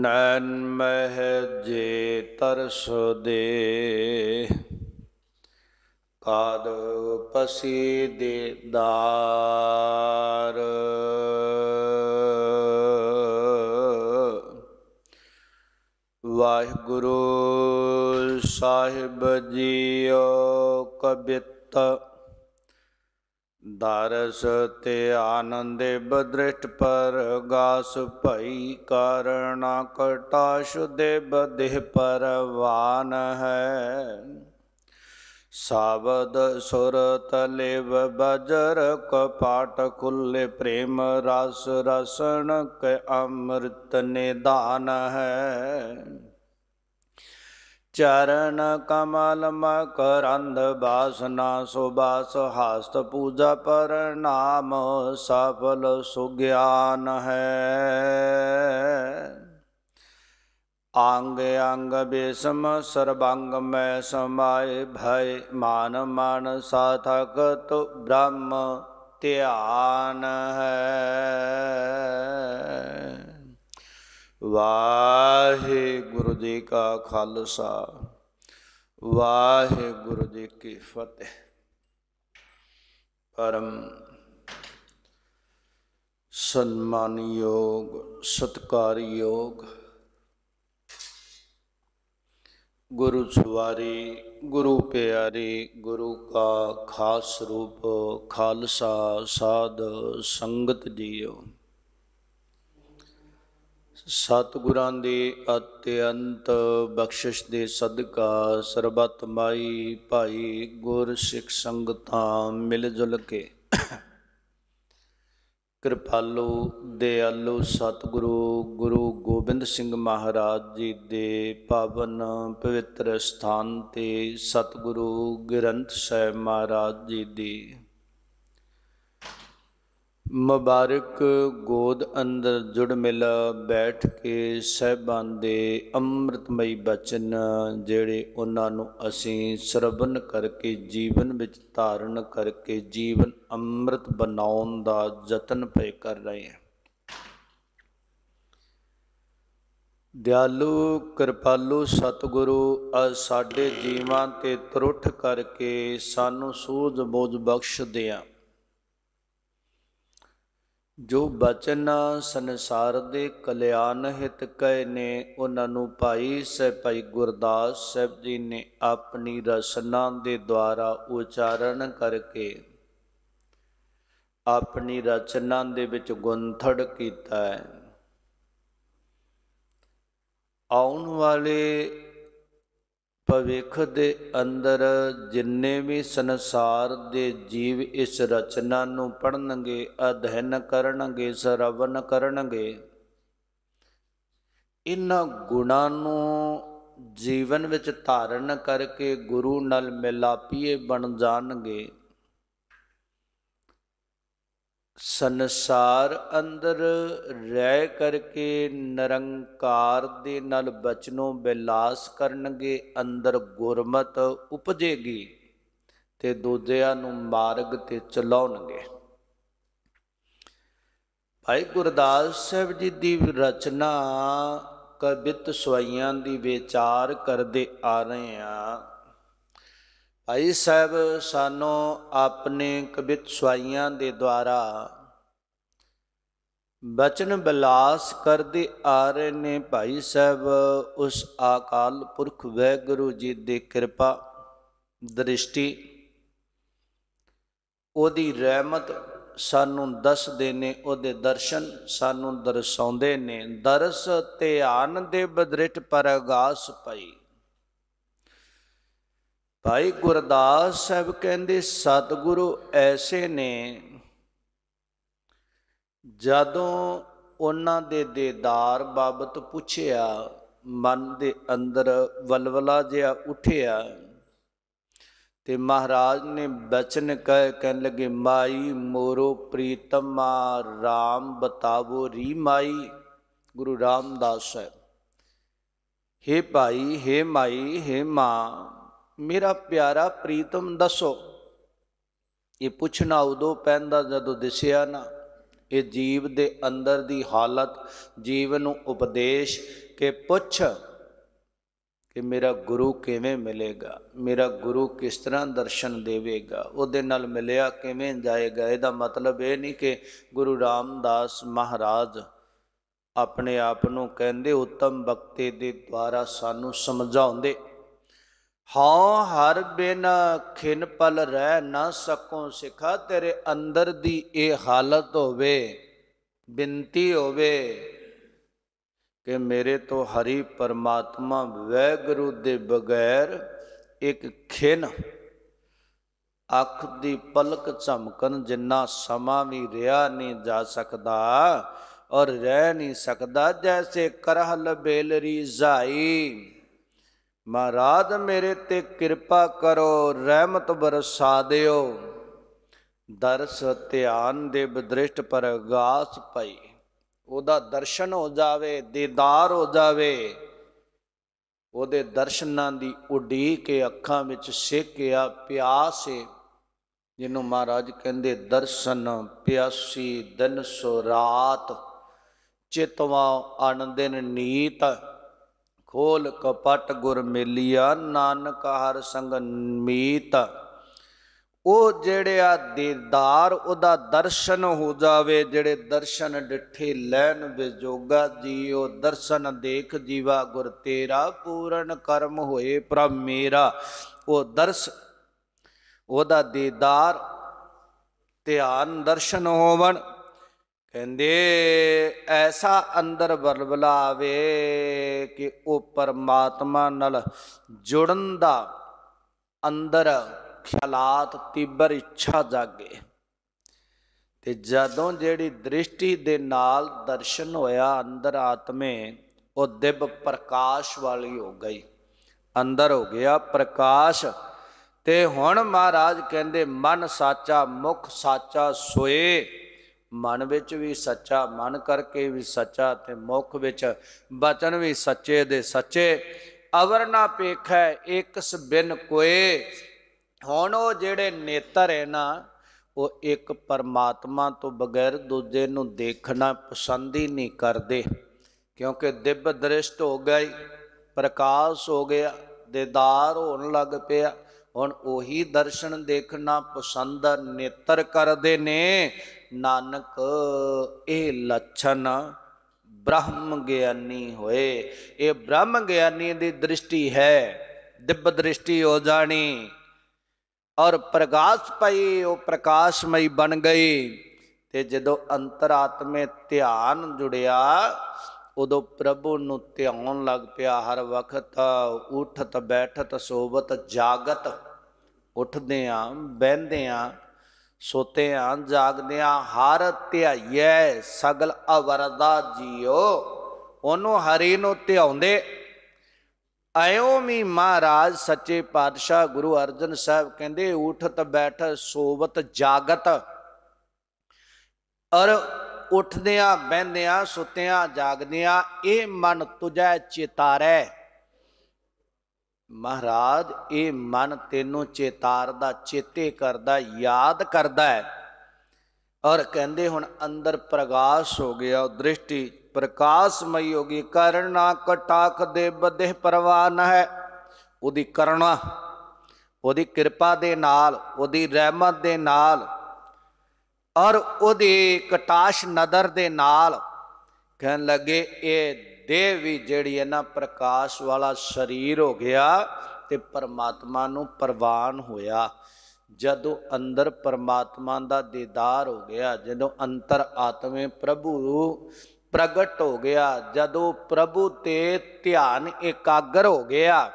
ਨਨ ਮਹ ਜੇ ਤਰਸ ਦੇ ਕਾਦ ਪਸੀ ਦੇ ਦਾਰ ਵਾਹਿਗੁਰੂ ਸਾਹਿਬ ਜੀਓ ਕਬਿਤ ਦਰਸ ਤੇ ਆਨੰਦੇ ਬਦ੍ਰਿਸ਼ਟ ਪਰ ਗਾਸ ਭਈ ਕਰਣਾ ਕਟਾਸ਼ ਦੇ ਬਦਿਹ ਪਰਵਾਨ ਹੈ ਸਾਵਦ ਸੁਰ ਤਲਿਵ ਬਜਰ ਕਪਾਟ ਕੁੱਲੇ ਪ੍ਰੇਮ ਰਸ ਰਸਣ ਕ ਅੰਮ੍ਰਿਤ ਨਿਦਾਨ ਹੈ ਚਰਨ ਕਮਲ ਮਕਰੰਦ ਬਾਸਨਾ ਸੁਬਾਸ ਹਾਸਤ ਪੂਜਾ ਪਰਨਾਮ ਸਫਲ ਸੁਗਿਆਨ ਹੈ ਅੰਗ ਅੰਗ ਬੇਸਮ ਸਰਬੰਗ ਮੈਂ ਸਮਾਏ ਭੈ ਮਾਨ ਮਨ ਸਾਥਕ ਤੁ ਬ੍ਰਹਮ ਧਿਆਨ ਹੈ ਵਾਹਿਗੁਰੂ ਜੀ ਕਾ ਖਾਲਸਾ ਵਾਹਿਗੁਰੂ ਜੀ ਕੀ ਫਤਿਹ ਪਰਮ ਸਨਮਾਨਯੋਗ ਸਤਕਾਰਯੋਗ ਗੁਰੂ ਸਵਾਰੀ ਗੁਰੂ ਪਿਆਰੇ ਗੁਰੂ ਕਾ ਖਾਸ ਰੂਪ ਖਾਲਸਾ ਸਾਧ ਸੰਗਤ ਜੀਓ ਸਤਿਗੁਰਾਂ ਦੇ ਅਤਿਅੰਤ ਬਖਸ਼ਿਸ਼ ਦੇ ਸਦਕਾ ਸਰਬਤ ਮਾਈ ਭਾਈ ਗੁਰ ਸਿੱਖ ਸੰਗਤਾਂ ਮਿਲ ਜੁਲ ਕੇ ਕਿਰਪਾਲੂ ਦਿਆਲੂ ਸਤਿਗੁਰੂ ਗੁਰੂ ਗੋਬਿੰਦ ਸਿੰਘ ਮਹਾਰਾਜ ਜੀ ਦੇ ਪਾਵਨ ਪਵਿੱਤਰ ਸਥਾਨ ਤੇ ਸਤਿਗੁਰੂ ਗ੍ਰੰਥ ਸਾਹਿਬ ਮਹਾਰਾਜ ਜੀ ਦੀ ਮੁਬਾਰਕ ਗੋਦ ਅੰਦਰ ਜੁੜ ਮਿਲ ਬੈਠ ਕੇ ਸਹਿਬਾਨ ਦੇ ਅੰਮ੍ਰਿਤਮਈ ਬਚਨ ਜਿਹੜੇ ਉਹਨਾਂ ਨੂੰ ਅਸੀਂ ਸਰਵਨ ਕਰਕੇ ਜੀਵਨ ਵਿੱਚ ਧਾਰਨ ਕਰਕੇ ਜੀਵਨ ਅੰਮ੍ਰਿਤ ਬਣਾਉਣ ਦਾ ਯਤਨ ਪਏ ਕਰ ਰਹੇ ਹਾਂ ਦਿਆਲੂ ਕਿਰਪਾਲੂ ਸਤਿਗੁਰੂ ਆ ਸਾਡੇ ਜੀਵਾਂ ਤੇ ਤਰੁੱਠ ਕਰਕੇ ਸਾਨੂੰ ਸੂਝ ਬੋਝ ਬਖਸ਼ ਦਿਆਂ ਜੋ ਬਚਨ ਸੰਸਾਰ ਦੇ ਕਲਿਆਣ ਹਿਤ ਕਹੇ ਨੇ ਉਹਨਾਂ ਨੂੰ ਭਾਈ ਸਹਿ ਭਾਈ ਗੁਰਦਾਸ ਸਾਹਿਬ ਜੀ ਨੇ ਆਪਣੀ ਰਸਨਾ ਦੇ ਦੁਆਰਾ ਉਚਾਰਨ ਕਰਕੇ ਆਪਣੀ ਰਚਨਾ ਦੇ ਵਿੱਚ ਗੁੰਥੜ ਕੀਤਾ ਹੈ ਆਉਣ ਵਾਲੇ ਭਵਿੱਖ ਦੇ ਅੰਦਰ ਜਿੰਨੇ ਵੀ ਸੰਸਾਰ ਦੇ ਜੀਵ ਇਸ ਰਚਨਾ ਨੂੰ ਪੜਨਗੇ ਅਧਿਐਨ ਕਰਨਗੇ ਸਰਵਨ ਕਰਨਗੇ ਇਨ੍ਹਾਂ ਗੁਣਾਂ ਨੂੰ ਜੀਵਨ ਵਿੱਚ ਧਾਰਨ ਕਰਕੇ ਗੁਰੂ ਨਾਲ ਮਿਲਾਪੀਏ ਬਣ ਜਾਣਗੇ ਸੰਸਾਰ ਅੰਦਰ ਰਹਿ ਕਰਕੇ ਨਿਰੰਕਾਰ ਦੇ ਨਾਲ ਬਚਨੋਂ ਬਿਲਾਸ ਕਰਨਗੇ ਅੰਦਰ ਗੁਰਮਤ ਉਪਜੇਗੀ ਤੇ ਦੂਜਿਆਂ ਨੂੰ ਮਾਰਗ ਤੇ ਚਲਾਉਣਗੇ ਭਾਈ ਗੁਰਦਾਸ ਸਾਹਿਬ ਜੀ ਦੀ ਰਚਨਾ ਕਵਿਤ ਸਵਾਈਆਂ ਦੀ ਵਿਚਾਰ ਕਰਦੇ ਆ ਰਹੇ ਆ ਭਾਈ ਸਾਹਿਬ ਸਾਨੂੰ ਆਪਣੇ ਕਵਿਤ ਸਵਾਈਆਂ ਦੇ ਦੁਆਰਾ ਬਚਨ ਬਿਲਾਸ ਕਰਦੇ ਆ ਰਹੇ ਨੇ ਭਾਈ ਸਾਹਿਬ ਉਸ ਆਕਾਲ ਪੁਰਖ ਵੈਗੁਰੂ ਜੀ ਦੀ ਕਿਰਪਾ ਦ੍ਰਿਸ਼ਟੀ ਉਹਦੀ ਰਹਿਮਤ ਸਾਨੂੰ ਦੱਸਦੇ ਨੇ ਉਹਦੇ ਦਰਸ਼ਨ ਸਾਨੂੰ ਦਰਸਾਉਂਦੇ ਨੇ ਦਰਸ ਧਿਆਨ ਦੇ ਬਦ੍ਰਿਟ ਪਰਗਾਸ ਪਈ ਭਾਈ ਗੁਰਦਾਸ ਸਾਹਿਬ ਕਹਿੰਦੇ ਸਤਿਗੁਰੂ ਐਸੇ ਨੇ ਜਦੋਂ ਉਹਨਾਂ ਦੇ ਦੇਦਾਰ ਬਾਬਤ ਪੁੱਛਿਆ ਮਨ ਦੇ ਅੰਦਰ ਵਲਵਲਾ ਜਿਹਾ ਉੱਠਿਆ ਤੇ ਮਹਾਰਾਜ ਨੇ ਬਚਨ ਕਹਿ ਕਹਿਣ ਲੱਗੇ ਮਾਈ ਮੋਰੋ ਪ੍ਰੀਤਮਾ RAM ਬਤਾਵੋ ਰੀ ਮਾਈ ਗੁਰੂ ਰਾਮਦਾਸ ਸਾਹਿਬ ਹੇ ਭਾਈ ਹੇ ਮਾਈ ਹੇ ਮਾਂ ਮੇਰਾ ਪਿਆਰਾ ਪ੍ਰੀਤਮ ਦੱਸੋ ਇਹ ਪੁੱਛਣਾ ਉਦੋਂ ਪੈਂਦਾ ਜਦੋਂ ਦਿਸਿਆ ਨਾ ਇਹ ਜੀਵ ਦੇ ਅੰਦਰ ਦੀ ਹਾਲਤ ਜੀਵ ਨੂੰ ਉਪਦੇਸ਼ ਕਿ ਪੁੱਛ ਕਿ ਮੇਰਾ ਗੁਰੂ ਕਿਵੇਂ ਮਿਲੇਗਾ ਮੇਰਾ ਗੁਰੂ ਕਿਸ ਤਰ੍ਹਾਂ ਦਰਸ਼ਨ ਦੇਵੇਗਾ ਉਹਦੇ ਨਾਲ ਮਿਲਿਆ ਕਿਵੇਂ ਜਾਏਗਾ ਇਹਦਾ ਮਤਲਬ ਇਹ ਨਹੀਂ ਕਿ ਗੁਰੂ ਰਾਮਦਾਸ ਮਹਾਰਾਜ ਆਪਣੇ ਆਪ ਨੂੰ ਕਹਿੰਦੇ ਉੱਤਮ ਬਖਤੇ ਦੇ ਦੁਆਰਾ ਸਾਨੂੰ ਸਮਝਾਉਂਦੇ ਹਉ ਹਰ ਬਿਨ ਖਿਨ ਪਲ ਰਹਿ ਨਾ ਸਕੋ ਸਿਖਾ ਤੇਰੇ ਅੰਦਰ ਦੀ ਇਹ ਹਾਲਤ ਹੋਵੇ ਬਿੰਤੀ ਹੋਵੇ ਕਿ ਮੇਰੇ ਤੋਂ ਹਰੀ ਪਰਮਾਤਮਾ ਗੁਰੂ ਦੇ ਬਗੈਰ ਇੱਕ ਖਿਨ ਅੱਖ ਦੀ ਪਲਕ ਝਮਕਣ ਜਿੰਨਾ ਸਮਾਂ ਵੀ ਰਿਹਾ ਨਹੀਂ ਜਾ ਸਕਦਾ ਔਰ ਰਹਿ ਨਹੀਂ ਸਕਦਾ ਜੈਸੇ ਕਰਹ ਲਬੇਲਰੀ ਜ਼ਾਈ ਮਹਾਰਾਜ ਮੇਰੇ ਤੇ ਕਿਰਪਾ ਕਰੋ ਰਹਿਮਤ ਬਰਸਾ ਦਿਓ ਦਰਸ ਧਿਆਨ ਦੇ ਬਦ੍ਰਿਸ਼ਟ ਪਰ ਪਈ ਉਹਦਾ ਦਰਸ਼ਨ ਹੋ ਜਾਵੇ ਦੀਦਾਰ ਹੋ ਜਾਵੇ ਉਹਦੇ ਦਰਸ਼ਨਾਂ ਦੀ ਉਡੀਕੇ ਅੱਖਾਂ ਵਿੱਚ ਸੇਕਿਆ ਪਿਆਸ ਏ ਜਿਹਨੂੰ ਮਹਾਰਾਜ ਕਹਿੰਦੇ ਦਰਸ਼ਨ ਪਿਆਸੀ ਦਿਨ ਸੋ ਰਾਤ ਚਿਤਵਾ ਅਣ ਦਿਨ ਨੀਤ ਖੋਲ ਕਪਟ ਗੁਰ ਮੇਲੀਆ ਨਾਨਕ ਹਰ ਸੰਗ ਮੀਤ ਉਹ ਜਿਹੜਿਆ ਦੀਦਾਰ ਉਹਦਾ ਦਰਸ਼ਨ ਹੋ ਜਾਵੇ ਜਿਹੜੇ ਦਰਸ਼ਨ ਡਿੱਠੇ ਲੈਣ ਵਿਜੋਗਾ ਜੀ ਉਹ ਦਰਸ਼ਨ ਦੇਖ ਜੀਵਾ ਗੁਰ ਤੇਰਾ ਪੂਰਨ ਕਰਮ ਹੋਏ ਪ੍ਰਭ ਮੇਰਾ ਉਹ ਦਰਸ ਉਹਦਾ ਦੀਦਾਰ ਧਿਆਨ ਦਰਸ਼ਨ ਹੋਵਣ ਕਹਿੰਦੇ ਐਸਾ ਅੰਦਰ ਬਲਬਲਾ ਆਵੇ ਕਿ ਉਹ ਪਰਮਾਤਮਾ ਨਾਲ ਜੁੜਨ ਦਾ ਅੰਦਰ ਖਿਆਲਾਤ ਤੀਬਰ ਇੱਛਾ ਜਾਗੇ ਤੇ ਜਦੋਂ ਜਿਹੜੀ ਦ੍ਰਿਸ਼ਟੀ ਦੇ ਨਾਲ ਦਰਸ਼ਨ ਹੋਇਆ ਅੰਦਰ ਆਤਮੇ ਉਹ ਦਿਵ ਪ੍ਰਕਾਸ਼ ਵਾਲੀ ਹੋ ਗਈ ਅੰਦਰ ਹੋ ਗਿਆ ਪ੍ਰਕਾਸ਼ ਤੇ ਹੁਣ ਮਹਾਰਾਜ ਕਹਿੰਦੇ ਮਨ ਸਾਚਾ ਮੁਖ ਸਾਚਾ ਸੋਏ ਮਨ ਵਿੱਚ ਵੀ ਸੱਚਾ ਮਨ ਕਰਕੇ ਵੀ ਸੱਚਾ ਤੇ ਮੁਖ ਵਿੱਚ ਬਚਨ ਵੀ ਸੱਚੇ ਦੇ ਸੱਚੇ ਅਵਰ ਨਾ ਪੇਖੈ ਇਕਸ ਬਿਨ ਕੋਏ ਹੁਣ ਉਹ ਜਿਹੜੇ ਨੇਤਰ ਹੈ ਨਾ ਉਹ ਇੱਕ ਪਰਮਾਤਮਾ ਤੋਂ ਬਗੈਰ ਦੂਜੇ ਨੂੰ ਦੇਖਣਾ ਪਸੰਦ ਹੀ ਨਹੀਂ ਕਰਦੇ ਕਿਉਂਕਿ ਦਿਵ ਦ੍ਰਿਸ਼ਟ ਹੋ ਗਈ ਪ੍ਰਕਾਸ਼ ਹੋ ਗਿਆ ਦੇਦਾਰ ਹੋਣ ਲੱਗ ਪਿਆ ਹੁਣ ਉਹੀ ਦਰਸ਼ਨ ਦੇਖਣਾ ਪਸੰਦ ਨੇਤਰ ਕਰਦੇ ਨੇ ਨਾਨਕ ਇਹ ਲੱਛਣ ਬ੍ਰਹਮ ਗਿਆਨੀ ਹੋਏ ਇਹ ਬ੍ਰਹਮ ਗਿਆਨੀ ਦੀ ਦ੍ਰਿਸ਼ਟੀ ਹੈ ਦਿਵ ਦ੍ਰਿਸ਼ਟੀ ਹੋ ਜਾਣੀ ਔਰ ਪ੍ਰਕਾਸ਼ ਪਈ ਉਹ ਪ੍ਰਕਾਸ਼ਮਈ ਬਣ ਗਈ ਤੇ ਜਦੋਂ ਅੰਤਰਾਤਮੇ ਧਿਆਨ ਜੁੜਿਆ ਉਦੋਂ ਪ੍ਰਭੂ ਨੂੰ ਧਿਆਉਣ ਲੱਗ ਪਿਆ ਹਰ ਵਕਤ ਉਠਤ ਬੈਠਤ ਸੋਵਤ ਜਾਗਤ ਉੱਠਦੇ ਆ ਬੈੰਦੇ ਆ ਸੋਤੇ ਆਂ ਜਾਗਨਿਆ ਹਰ ਧਿਆਈਐ ਸਗਲ ਅਵਰਦਾ ਜੀਓ ਉਹਨੂੰ ਹਰੀ ਨੂੰ ਧਿਆਉਂਦੇ ਐਉਂ ਵੀ ਮਹਾਰਾਜ ਸੱਚੇ ਪਾਤਸ਼ਾਹ ਗੁਰੂ ਅਰਜਨ ਸਾਹਿਬ ਕਹਿੰਦੇ ਉਠਤ ਬੈਠ ਸੋਵਤ ਜਾਗਤ ਔਰ ਉੱਠਦਿਆਂ ਬਹਿੰਦਿਆਂ ਸੁੱਤਿਆਂ ਜਾਗਦਿਆਂ ਇਹ ਮਨ ਤੁਜੈ ਚਿਤਾਰੈ ਮਹਾਰਾਜ ਇਹ ਮਨ ਤੈਨੂੰ ਚੇਤਾਰਦਾ ਚੇਤੇ ਕਰਦਾ ਯਾਦ ਕਰਦਾ ਹੈ ਔਰ ਕਹਿੰਦੇ ਹੁਣ ਅੰਦਰ ਪ੍ਰਗਾਸ਼ ਹੋ ਗਿਆ ਦ੍ਰਿਸ਼ਟੀ ਪ੍ਰਕਾਸ਼ਮਈ ਹੋ ਗਈ ਕਰਨਾ ਕਟਾਕ ਦੇ ਬਦੇ ਪਰਵਾਨ ਹੈ ਉਹਦੀ ਕਰਨਾ ਉਹਦੀ ਕਿਰਪਾ ਦੇ ਨਾਲ ਉਹਦੀ ਰਹਿਮਤ ਦੇ ਨਾਲ ਔਰ ਉਹਦੇ ਕਟਾਸ਼ ਨਦਰ ਦੇ ਨਾਲ ਕਹਿਣ ਲੱਗੇ ਇਹ ਦੇਹ ਵੀ ਜਿਹੜੀ ਹੈ ਨਾ ਪ੍ਰਕਾਸ਼ ਵਾਲਾ ਸਰੀਰ ਹੋ ਗਿਆ ਤੇ ਪਰਮਾਤਮਾ ਨੂੰ ਪ੍ਰਵਾਨ ਹੋਇਆ ਜਦੋਂ ਅੰਦਰ ਪਰਮਾਤਮਾ ਦਾ ਦੀਦਾਰ ਹੋ ਗਿਆ ਜਦੋਂ ਅੰਤਰ ਆਤਮੇ ਪ੍ਰਭੂ ਪ੍ਰਗਟ ਹੋ ਗਿਆ ਜਦੋਂ ਪ੍ਰਭੂ ਤੇ ਧਿਆਨ ਇਕਾਗਰ ਹੋ ਗਿਆ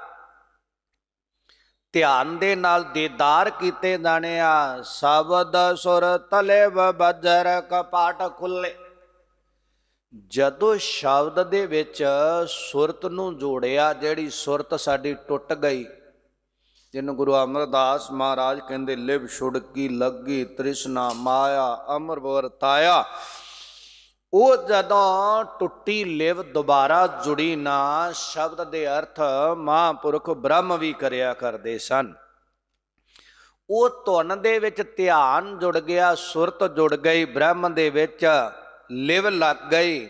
ਧਿਆਨ ਦੇ ਨਾਲ ਦੀਦਾਰ ਕੀਤੇ ਜਾਣਿਆ ਸ਼ਬਦ ਸੁਰ ਤਲੇ ਬਜਰ ਕਪਾਟ ਖੁੱਲੇ ਜਦੋਂ ਸ਼ਬਦ ਦੇ ਵਿੱਚ ਸੁਰਤ ਨੂੰ ਜੋੜਿਆ ਜਿਹੜੀ ਸੁਰਤ ਸਾਡੀ ਟੁੱਟ ਗਈ ਜਿਹਨੂੰ ਗੁਰੂ ਅਮਰਦਾਸ ਮਹਾਰਾਜ ਕਹਿੰਦੇ ਲਿਵ ਕੀ ਲੱਗੀ ਤ੍ਰਿਸ਼ਨਾ ਮਾਇਆ ਅਮਰ ਵਰਤਾਇਆ ਉਹ ਜਦੋਂ ਟੁੱਟੀ ਲਿਵ ਦੁਬਾਰਾ ਜੁੜੀ ਨਾ ਸ਼ਬਦ ਦੇ ਅਰਥ ਮਹਾਂਪੁਰਖ ਬ੍ਰਹਮ ਵੀ ਕਰਿਆ ਕਰਦੇ ਸਨ ਉਹ ਧੁਨ ਦੇ ਵਿੱਚ ਧਿਆਨ ਜੁੜ ਗਿਆ ਸੁਰਤ ਜੁੜ ਗਈ ਬ੍ਰਹਮ ਦੇ ਵਿੱਚ ਲਿਵ ਲੱਗ ਗਈ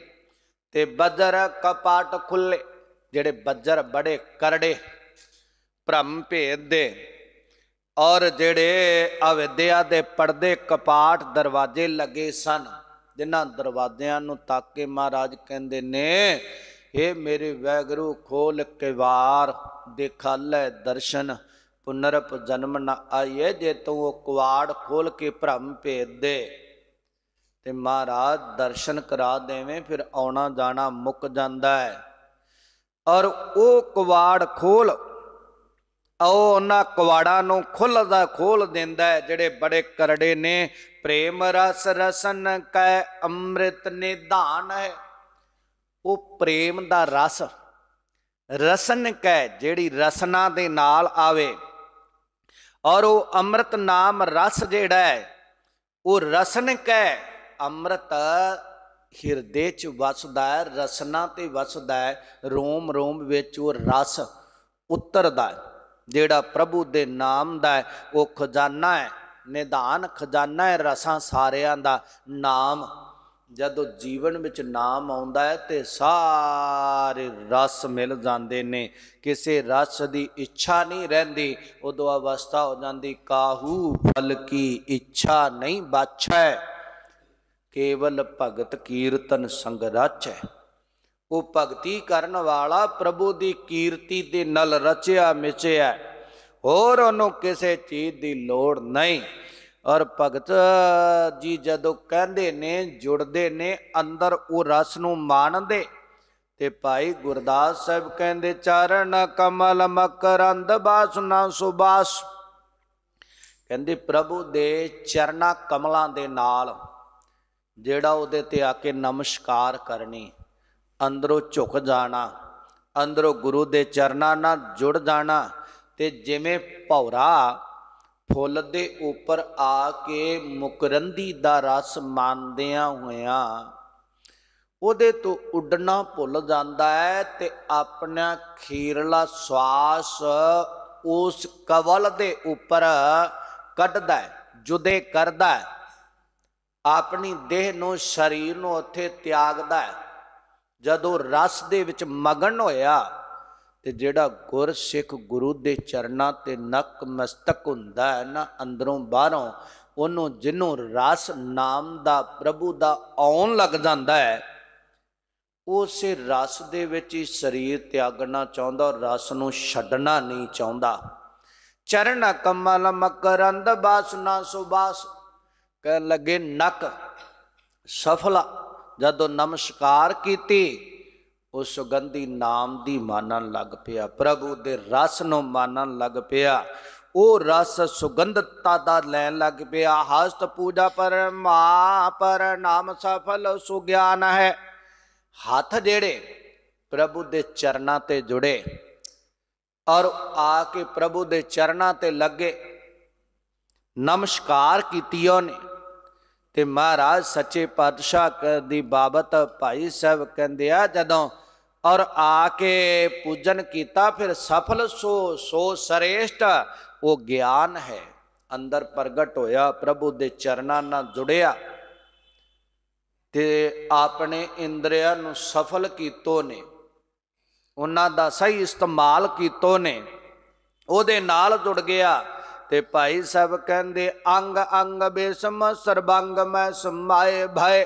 ਤੇ ਬੱਜਰ ਕਪਾਟ ਖੁੱਲੇ ਜਿਹੜੇ ਬੱਜਰ ਬੜੇ ਕਰੜੇ ਭ੍ਰਮ ਭੇਦ ਦੇ ਔਰ ਜਿਹੜੇ ਅਵਿਦਿਆ ਦੇ ਪਰਦੇ ਕਪਾਟ ਦਰਵਾਜ਼ੇ ਲੱਗੇ ਸਨ ਜਿਨ੍ਹਾਂ ਦਰਵਾਜ਼ਿਆਂ ਨੂੰ ਤੱਕ ਕੇ ਮਹਾਰਾਜ ਕਹਿੰਦੇ ਨੇ ਇਹ ਮੇਰੇ ਵੈਗਰੂ ਖੋਲ ਕੇ ਵਾਰ ਦੇਖਾ ਲੈ ਦਰਸ਼ਨ ਪੁਨਰਪ ਜਨਮ ਨਾ ਆਈਏ ਜੇ ਤੂੰ ਉਹ ਕੁਵਾੜ ਖੋਲ ਕੇ ਭ੍ਰਮ ਭੇਦ ਦੇ ਤੇ ਮਹਾਰਾਜ ਦਰਸ਼ਨ ਕਰਾ ਦੇਵੇਂ ਫਿਰ ਆਉਣਾ ਜਾਣਾ ਮੁੱਕ ਜਾਂਦਾ ਹੈ ਔਰ ਉਹ ਕਵਾੜ ਖੋਲ ਉਹ ਉਹਨਾਂ ਕਵਾੜਾਂ ਨੂੰ ਖੁੱਲਦਾ ਖੋਲ ਦਿੰਦਾ ਹੈ ਜਿਹੜੇ ਬੜੇ ਕਰੜੇ ਨੇ ਪ੍ਰੇਮ ਰਸ ਰਸਨ ਕੈ ਅੰਮ੍ਰਿਤ ਨਿਧਾਨ ਹੈ ਉਹ ਪ੍ਰੇਮ ਦਾ ਰਸ ਰਸਨ ਕੈ ਜਿਹੜੀ ਰਸਨਾ ਦੇ ਨਾਲ ਆਵੇ ਔਰ ਉਹ ਅੰਮ੍ਰਿਤ ਨਾਮ ਰਸ ਜਿਹੜਾ ਹੈ ਉਹ ਰਸਨ ਕੈ ਅੰਮ੍ਰਿਤ ਹਿਰਦੇ ਚ ਵਸਦਾ ਹੈ ਰਸਨਾ ਤੇ ਵਸਦਾ ਹੈ ਰੋਮ ਰੋਮ ਵਿੱਚ ਉਹ ਰਸ ਉਤਰਦਾ ਹੈ ਜਿਹੜਾ ਪ੍ਰਭੂ ਦੇ ਨਾਮ ਦਾ ਹੈ ਉਹ ਖਜ਼ਾਨਾ ਹੈ ਨਿਧਾਨ ਖਜ਼ਾਨਾ ਹੈ ਰਸਾਂ ਸਾਰਿਆਂ ਦਾ ਨਾਮ ਜਦੋਂ ਜੀਵਨ ਵਿੱਚ ਨਾਮ ਆਉਂਦਾ ਹੈ ਤੇ ਸਾਰੇ ਰਸ ਮਿਲ ਜਾਂਦੇ ਨੇ ਕਿਸੇ ਰਸ ਦੀ ਇੱਛਾ ਨਹੀਂ ਰਹਿੰਦੀ ਉਦੋਂ ਅਵਸਥਾ ਹੋ ਜਾਂਦੀ ਕਾਹੂ ਫਲ ਕੀ ਇੱਛਾ ਨਹੀਂ ਬਾਛੈ ਕੇਵਲ ਭਗਤ ਕੀਰਤਨ ਸੰਗ ਰਚੈ ਉਹ ਭਗਤੀ ਕਰਨ ਵਾਲਾ ਪ੍ਰਭੂ ਦੀ ਕੀਰਤੀ ਦੇ ਨਾਲ ਰਚਿਆ ਮਿਚਿਆ ਹੋਰ ਉਹਨੂੰ ਕਿਸੇ ਚੀਜ਼ ਦੀ ਲੋੜ ਨਹੀਂ ਔਰ ਭਗਤ ਜੀ ਜਦੋਂ ਕਹਿੰਦੇ ਨੇ ਜੁੜਦੇ ਨੇ ਅੰਦਰ ਉਹ ਰਸ ਨੂੰ ਮਾਣਦੇ ਤੇ ਭਾਈ ਗੁਰਦਾਸ ਸਾਹਿਬ ਕਹਿੰਦੇ ਚਰਨ ਕਮਲ ਮਕਰੰਦ ਬਾਸਨਾ ਸੁਬਾਸ ਕਹਿੰਦੇ ਪ੍ਰਭੂ ਦੇ ਚਰਨਾ ਕਮਲਾਂ ਦੇ ਨਾਲ ਜਿਹੜਾ ਉਹਦੇ ਤੇ ਆ ਕੇ ਨਮਸਕਾਰ ਕਰਨੀ ਅੰਦਰੋਂ ਝੁਕ ਜਾਣਾ ਅੰਦਰੋਂ ਗੁਰੂ ਦੇ ਚਰਨਾਂ ਨਾਲ ਜੁੜ ਜਾਣਾ ਤੇ ਜਿਵੇਂ ਭੌਰਾ ਫੁੱਲ ਦੇ ਉੱਪਰ ਆ ਕੇ ਮੁਕਰੰਦੀ ਦਾ ਰਸ ਮੰਨਦਿਆਂ ਹੋਇਆ ਉਹਦੇ ਤੋਂ ਉੱਡਣਾ ਭੁੱਲ ਜਾਂਦਾ ਹੈ ਤੇ ਆਪਣਾ ਖੀਰਲਾ ਸਵਾਸ ਉਸ ਕਵਲ ਦੇ ਉੱਪਰ ਕੱਢਦਾ ਹੈ ਜੁਦੇ ਕਰਦਾ ਹੈ ਆਪਣੀ ਦੇਹ ਨੂੰ ਸਰੀਰ ਨੂੰ ਉੱਥੇ ਤਿਆਗਦਾ ਹੈ ਜਦੋਂ ਰਸ ਦੇ ਵਿੱਚ ਮਗਨ ਹੋਇਆ ਤੇ ਜਿਹੜਾ ਗੁਰ ਸਿੱਖ ਗੁਰੂ ਦੇ ਚਰਨਾਂ ਤੇ ਨਕ ਮਸਤਕ ਹੁੰਦਾ ਹੈ ਨਾ ਅੰਦਰੋਂ ਬਾਹਰੋਂ ਉਹਨੂੰ ਜਿਹਨੂੰ ਰਸ ਨਾਮ ਦਾ ਪ੍ਰਭੂ ਦਾ ਆਉਣ ਲੱਗ ਜਾਂਦਾ ਹੈ ਉਸੇ ਰਸ ਦੇ ਵਿੱਚ ਹੀ ਸਰੀਰ ਤਿਆਗਣਾ ਚਾਹੁੰਦਾ ਰਸ ਨੂੰ ਛੱਡਣਾ ਨਹੀਂ ਚਾਹੁੰਦਾ ਚਰਨ ਕਮਲ ਮਕਰੰਦ ਬਾਸਨਾ ਸੁਬਾਸ ਕਹਿ ਲੱਗੇ ਨਕ ਸਫਲਾ ਜਦੋਂ ਨਮਸਕਾਰ ਕੀਤੀ ਉਹ ਸੁਗੰਧੀ ਨਾਮ ਦੀ ਮਾਨਣ ਲੱਗ ਪਿਆ ਪ੍ਰਭੂ ਦੇ ਰਸ ਨੂੰ ਮਾਨਣ ਲੱਗ ਪਿਆ ਉਹ ਰਸ ਸੁਗੰਧਤਾ ਦਾ ਲੈਣ ਲੱਗ ਪਿਆ ਹਸਤ ਪੂਜਾ ਪਰ ਮਾ ਪਰ ਨਾਮ ਸਫਲ ਸੁਗਿਆਨ ਹੈ ਹੱਥ ਜਿਹੜੇ ਪ੍ਰਭੂ ਦੇ ਚਰਨਾਂ ਤੇ ਜੁੜੇ ਔਰ ਆ ਕੇ ਪ੍ਰਭੂ ਦੇ ਚਰਨਾਂ ਤੇ ਲੱਗੇ ਨਮਸਕਾਰ ਕੀਤੀ ਉਹਨੇ ਤੇ ਮਹਾਰਾਜ ਸੱਚੇ ਪਾਤਸ਼ਾਹ ਦੀ ਬਾਬਤ ਭਾਈ ਸਾਹਿਬ ਕਹਿੰਦੇ ਆ ਜਦੋਂ ਔਰ ਆ ਕੇ ਪੂਜਨ ਕੀਤਾ ਫਿਰ ਸਫਲ ਸੋ ਸੋ ਸਰੇਸ਼ਟ ਉਹ ਗਿਆਨ ਹੈ ਅੰਦਰ ਪ੍ਰਗਟ ਹੋਇਆ ਪ੍ਰਭੂ ਦੇ ਚਰਨਾਂ ਨਾਲ ਜੁੜਿਆ ਤੇ ਆਪਣੇ ਇੰਦਰੀਆਂ ਨੂੰ ਸਫਲ ਕੀਤੋ ਨੇ ਉਹਨਾਂ ਦਾ ਸਹੀ ਇਸਤੇਮਾਲ ਕੀਤੋ ਨੇ ਉਹਦੇ ਨਾਲ ਜੁੜ ਗਿਆ ਤੇ ਭਾਈ ਸਭ ਕਹਿੰਦੇ ਅੰਗ ਅੰਗ ਬੇਸਮ ਸਰਬੰਗ ਮੈਂ ਸਮਾਏ ਭੈ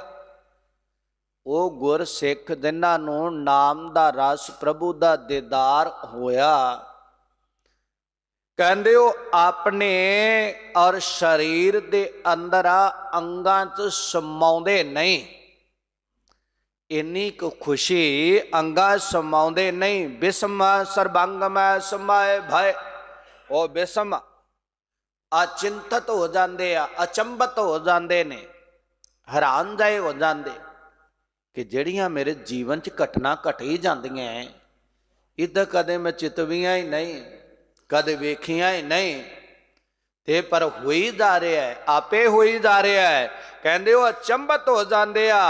ਉਹ ਗੁਰ ਸਿੱਖ ਜਿਨ੍ਹਾਂ ਨੂੰ ਨਾਮ ਦਾ ਰਸ ਪ੍ਰਭੂ ਦਾ ਦੀਦਾਰ ਹੋਇਆ ਕਹਿੰਦੇ ਉਹ ਆਪਣੇ ਔਰ ਸਰੀਰ ਦੇ ਅੰਦਰ ਆ ਅੰਗਾਂ 'ਚ ਸਮਾਉਂਦੇ ਨਹੀਂ ਇੰਨੀ ਕੁ ਖੁਸ਼ੀ ਅੰਗਾ ਸਮਾਉਂਦੇ ਨਹੀਂ ਬਿਸਮ ਸਰਬੰਗਮ ਸਮਾਏ ਭੈ ਉਹ ਬਿਸਮ ਅਚਿੰਤਤ ਹੋ ਜਾਂਦੇ ਆ ਅਚੰਬਤ ਹੋ ਜਾਂਦੇ ਨੇ ਹੈਰਾਨ ਜਾਏ ਹੋ ਜਾਂਦੇ ਕਿ ਜਿਹੜੀਆਂ ਮੇਰੇ ਜੀਵਨ 'ਚ ਘਟਨਾ ਘਟੀ ਜਾਂਦੀਆਂ ਐ ਇਦਾਂ ਕਦੇ ਮੈਂ ਚਿਤਵੀਆਂ ਹੀ ਨਹੀਂ ਕਦੇ ਵੇਖੀਆਂ ਹੀ ਨਹੀਂ ਤੇ ਪਰ ਹੋਈ ਜਾ ਰਿਹਾ ਹੈ ਆਪੇ ਹੋਈ ਜਾ ਰਿਹਾ ਹੈ ਕਹਿੰਦੇ ਉਹ ਅਚੰਬਤ ਹੋ ਜਾਂਦੇ ਆ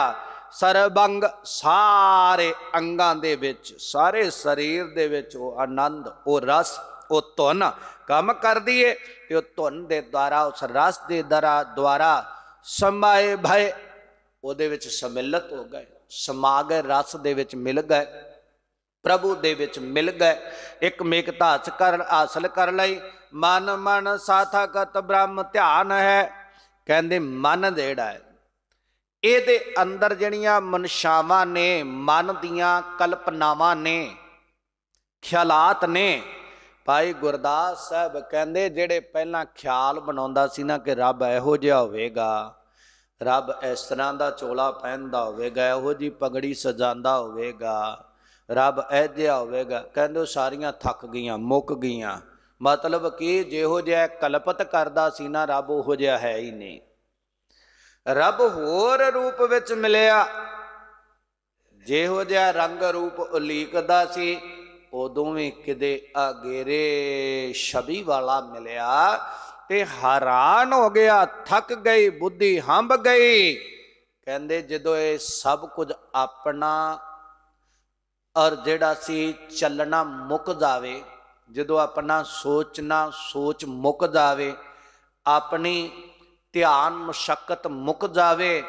ਸਰਬੰਗ ਸਾਰੇ ਅੰਗਾਂ ਦੇ ਵਿੱਚ ਸਾਰੇ ਸਰੀਰ ਦੇ ਵਿੱਚ ਉਹ ਆਨੰਦ ਉਹ ਰਸ ਉਹ ਧੁਨ ਕੰਮ ਕਰਦੀ ਏ ਤੇ ਉਹ ਧੁਨ ਦੇ ਦੁਆਰਾ ਉਸ ਰਸ ਦੇ ਦਰਾ ਦੁਆਰਾ ਸਮਾਏ ਭਏ ਉਹਦੇ ਵਿੱਚ ਸਮਿਲਤ ਹੋ ਗਏ ਸਮਾਗ ਰਸ ਦੇ ਵਿੱਚ ਮਿਲ ਗਏ ਪ੍ਰਭੂ ਦੇ ਵਿੱਚ ਮਿਲ ਗਏ ਇੱਕ ਮੇਕਤਾਸ ਕਰਨ ਹਾਸਲ ਕਰ ਲਈ ਮਨ ਮਨ ਸਾਥਕਤ ਬ੍ਰਹਮ ਧਿਆਨ ਹੈ ਕਹਿੰਦੇ ਮਨ ਜਿਹੜਾ ਹੈ ਇਹਦੇ ਅੰਦਰ ਜਿਹੜੀਆਂ ਮਨਸ਼ਾਵਾਂ ਨੇ ਮਨ ਦੀਆਂ ਕਲਪਨਾਵਾਂ ਨੇ ਖਿਆਲਾਤ ਨੇ ਭਾਈ ਗੁਰਦਾਸ ਸਾਹਿਬ ਕਹਿੰਦੇ ਜਿਹੜੇ ਪਹਿਲਾਂ ਖਿਆਲ ਬਣਾਉਂਦਾ ਸੀ ਨਾ ਕਿ ਰੱਬ ਇਹੋ ਜਿਹਾ ਹੋਵੇਗਾ ਰੱਬ ਇਸ ਤਰ੍ਹਾਂ ਦਾ ਚੋਲਾ ਪਹਿਨਦਾ ਹੋਵੇਗਾ ਇਹੋ ਜੀ ਪਗੜੀ ਸਜਾਉਂਦਾ ਹੋਵੇਗਾ ਰੱਬ ਇਹ ਜਿਹਾ ਹੋਵੇਗਾ ਕਹਿੰਦੇ ਸਾਰੀਆਂ ਥੱਕ ਗਈਆਂ ਮੁੱਕ ਗਈਆਂ ਮਤਲਬ ਕਿ ਜਿਹੋ ਜਿਹਾ ਕਲਪਤ ਕਰਦਾ ਸੀ ਨਾ ਰੱਬ ਉਹੋ ਜਿਹਾ ਹੈ ਹੀ ਨਹੀਂ ਰੱਬ ਹੋਰ ਰੂਪ ਵਿੱਚ ਮਿਲਿਆ ਜਿਹੋ ਜਿਹਾ ਰੰਗ ਰੂਪ ਉਲੀਕਦਾ ਸੀ ਉਦੋਂ ਵੀ ਕਿਦੇ ਅਗੇਰੇ ਸ਼ਬੀ ਵਾਲਾ ਮਿਲਿਆ ਤੇ ਹੈਰਾਨ ਹੋ ਗਿਆ ਥੱਕ ਗਈ ਬੁੱਧੀ ਹੰਬ ਗਈ ਕਹਿੰਦੇ ਜਦੋਂ ਇਹ ਸਭ ਕੁਝ ਆਪਣਾ ਔਰ ਜਿਹੜਾ ਸੀ ਚੱਲਣਾ ਮੁੱਕ ਜਾਵੇ ਜਦੋਂ ਆਪਣਾ ਸੋਚਣਾ ਸੋਚ ਮੁੱਕ ਜਾਵੇ ਆਪਣੀ ਧਿਆਨ ਮੁਸ਼ਕਤ ਮੁੱਕ ਜਾਵੇ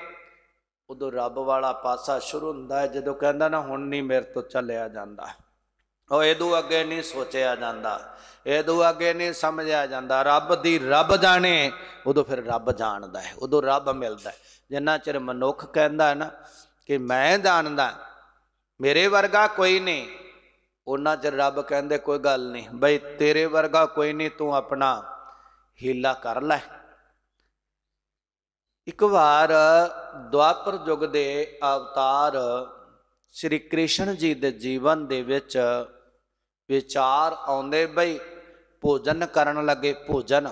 ਉਦੋਂ ਰੱਬ ਵਾਲਾ ਪਾਸਾ ਸ਼ੁਰੂ ਹੁੰਦਾ ਹੈ ਜਦੋਂ ਕਹਿੰਦਾ ਨਾ ਹੁਣ ਨਹੀਂ ਮੇਰੇ ਤੋਂ ਚੱਲਿਆ ਜਾਂਦਾ ਉਹ ਇਹਦੂ ਅੱਗੇ ਨਹੀਂ ਸੋਚਿਆ ਜਾਂਦਾ ਇਹਦੂ ਅੱਗੇ ਨਹੀਂ ਸਮਝਿਆ ਜਾਂਦਾ ਰੱਬ ਦੀ ਰੱਬ ਜਾਣੇ ਉਦੋਂ ਫਿਰ ਰੱਬ ਜਾਣਦਾ ਹੈ ਉਦੋਂ ਰੱਬ ਮਿਲਦਾ ਹੈ ਜਿੰਨਾ ਚਿਰ ਮਨੁੱਖ ਕਹਿੰਦਾ ਹੈ ਨਾ ਕਿ ਮੈਂ ਜਾਣਦਾ ਮੇਰੇ ਵਰਗਾ ਕੋਈ ਨਹੀਂ ਉਹਨਾਂ ਚਿਰ ਰੱਬ ਕਹਿੰਦੇ ਕੋਈ ਗੱਲ ਨਹੀਂ ਬਈ ਤੇਰੇ ਵਰਗਾ ਕੋਈ ਨਹੀਂ ਤੂੰ ਆਪਣਾ ਹੀਲਾ ਕਰ ਲੈ ਇੱਕ ਵਾਰ ਦੁਆਪਰ ਯੁਗ ਦੇ ਅਵਤਾਰ ਸ੍ਰੀ ਕ੍ਰਿਸ਼ਨ ਜੀ ਦੇ ਜੀਵਨ ਦੇ ਵਿੱਚ ਵਿਚਾਰ ਆਉਂਦੇ ਬਈ ਭੋਜਨ ਕਰਨ ਲੱਗੇ ਭੋਜਨ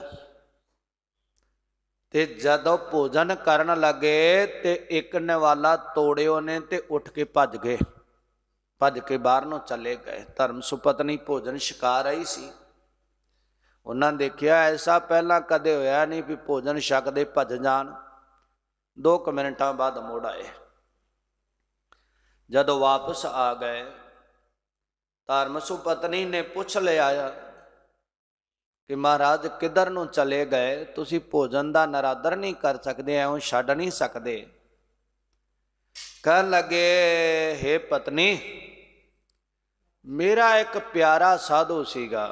ਤੇ ਜਦੋਂ ਭੋਜਨ ਕਰਨ ਲੱਗੇ ਤੇ ਇੱਕ ਨਿਵਾਲਾ ਤੋੜਿਓ ਨੇ ਤੇ ਉੱਠ ਕੇ ਭੱਜ ਗਏ ਭੱਜ ਕੇ ਬਾਹਰ ਨੂੰ ਚਲੇ ਗਏ ਧਰਮ ਸੁਪਤਨੀ ਭੋਜਨ ਸ਼ਿਕਾਰ ਆਈ ਸੀ ਉਹਨਾਂ ਦੇਖਿਆ ਐਸਾ ਪਹਿਲਾਂ ਕਦੇ ਹੋਇਆ ਨਹੀਂ ਵੀ ਭੋਜਨ ਛੱਕ ਦੇ ਭੱਜ ਜਾਣ 2 ਮਿੰਟਾਂ ਬਾਅਦ ਮੋੜ ਆਏ ਜਦੋਂ ਵਾਪਸ ਆ ਗਏ ਧਰਮ ਸੁਪਤਨੀ ਨੇ ਪੁੱਛ ਲਿਆ ਕਿ ਮਹਾਰਾਜ ਕਿਧਰ ਨੂੰ ਚਲੇ ਗਏ ਤੁਸੀਂ ਭੋਜਨ ਦਾ ਨਰਾਦਰ ਨਹੀਂ ਕਰ ਸਕਦੇ ਐਉਂ ਛੱਡ ਨਹੀਂ ਸਕਦੇ ਕਹ ਲਗੇ हे ਪਤਨੀ ਮੇਰਾ ਇੱਕ ਪਿਆਰਾ ਸਾਧੂ ਸੀਗਾ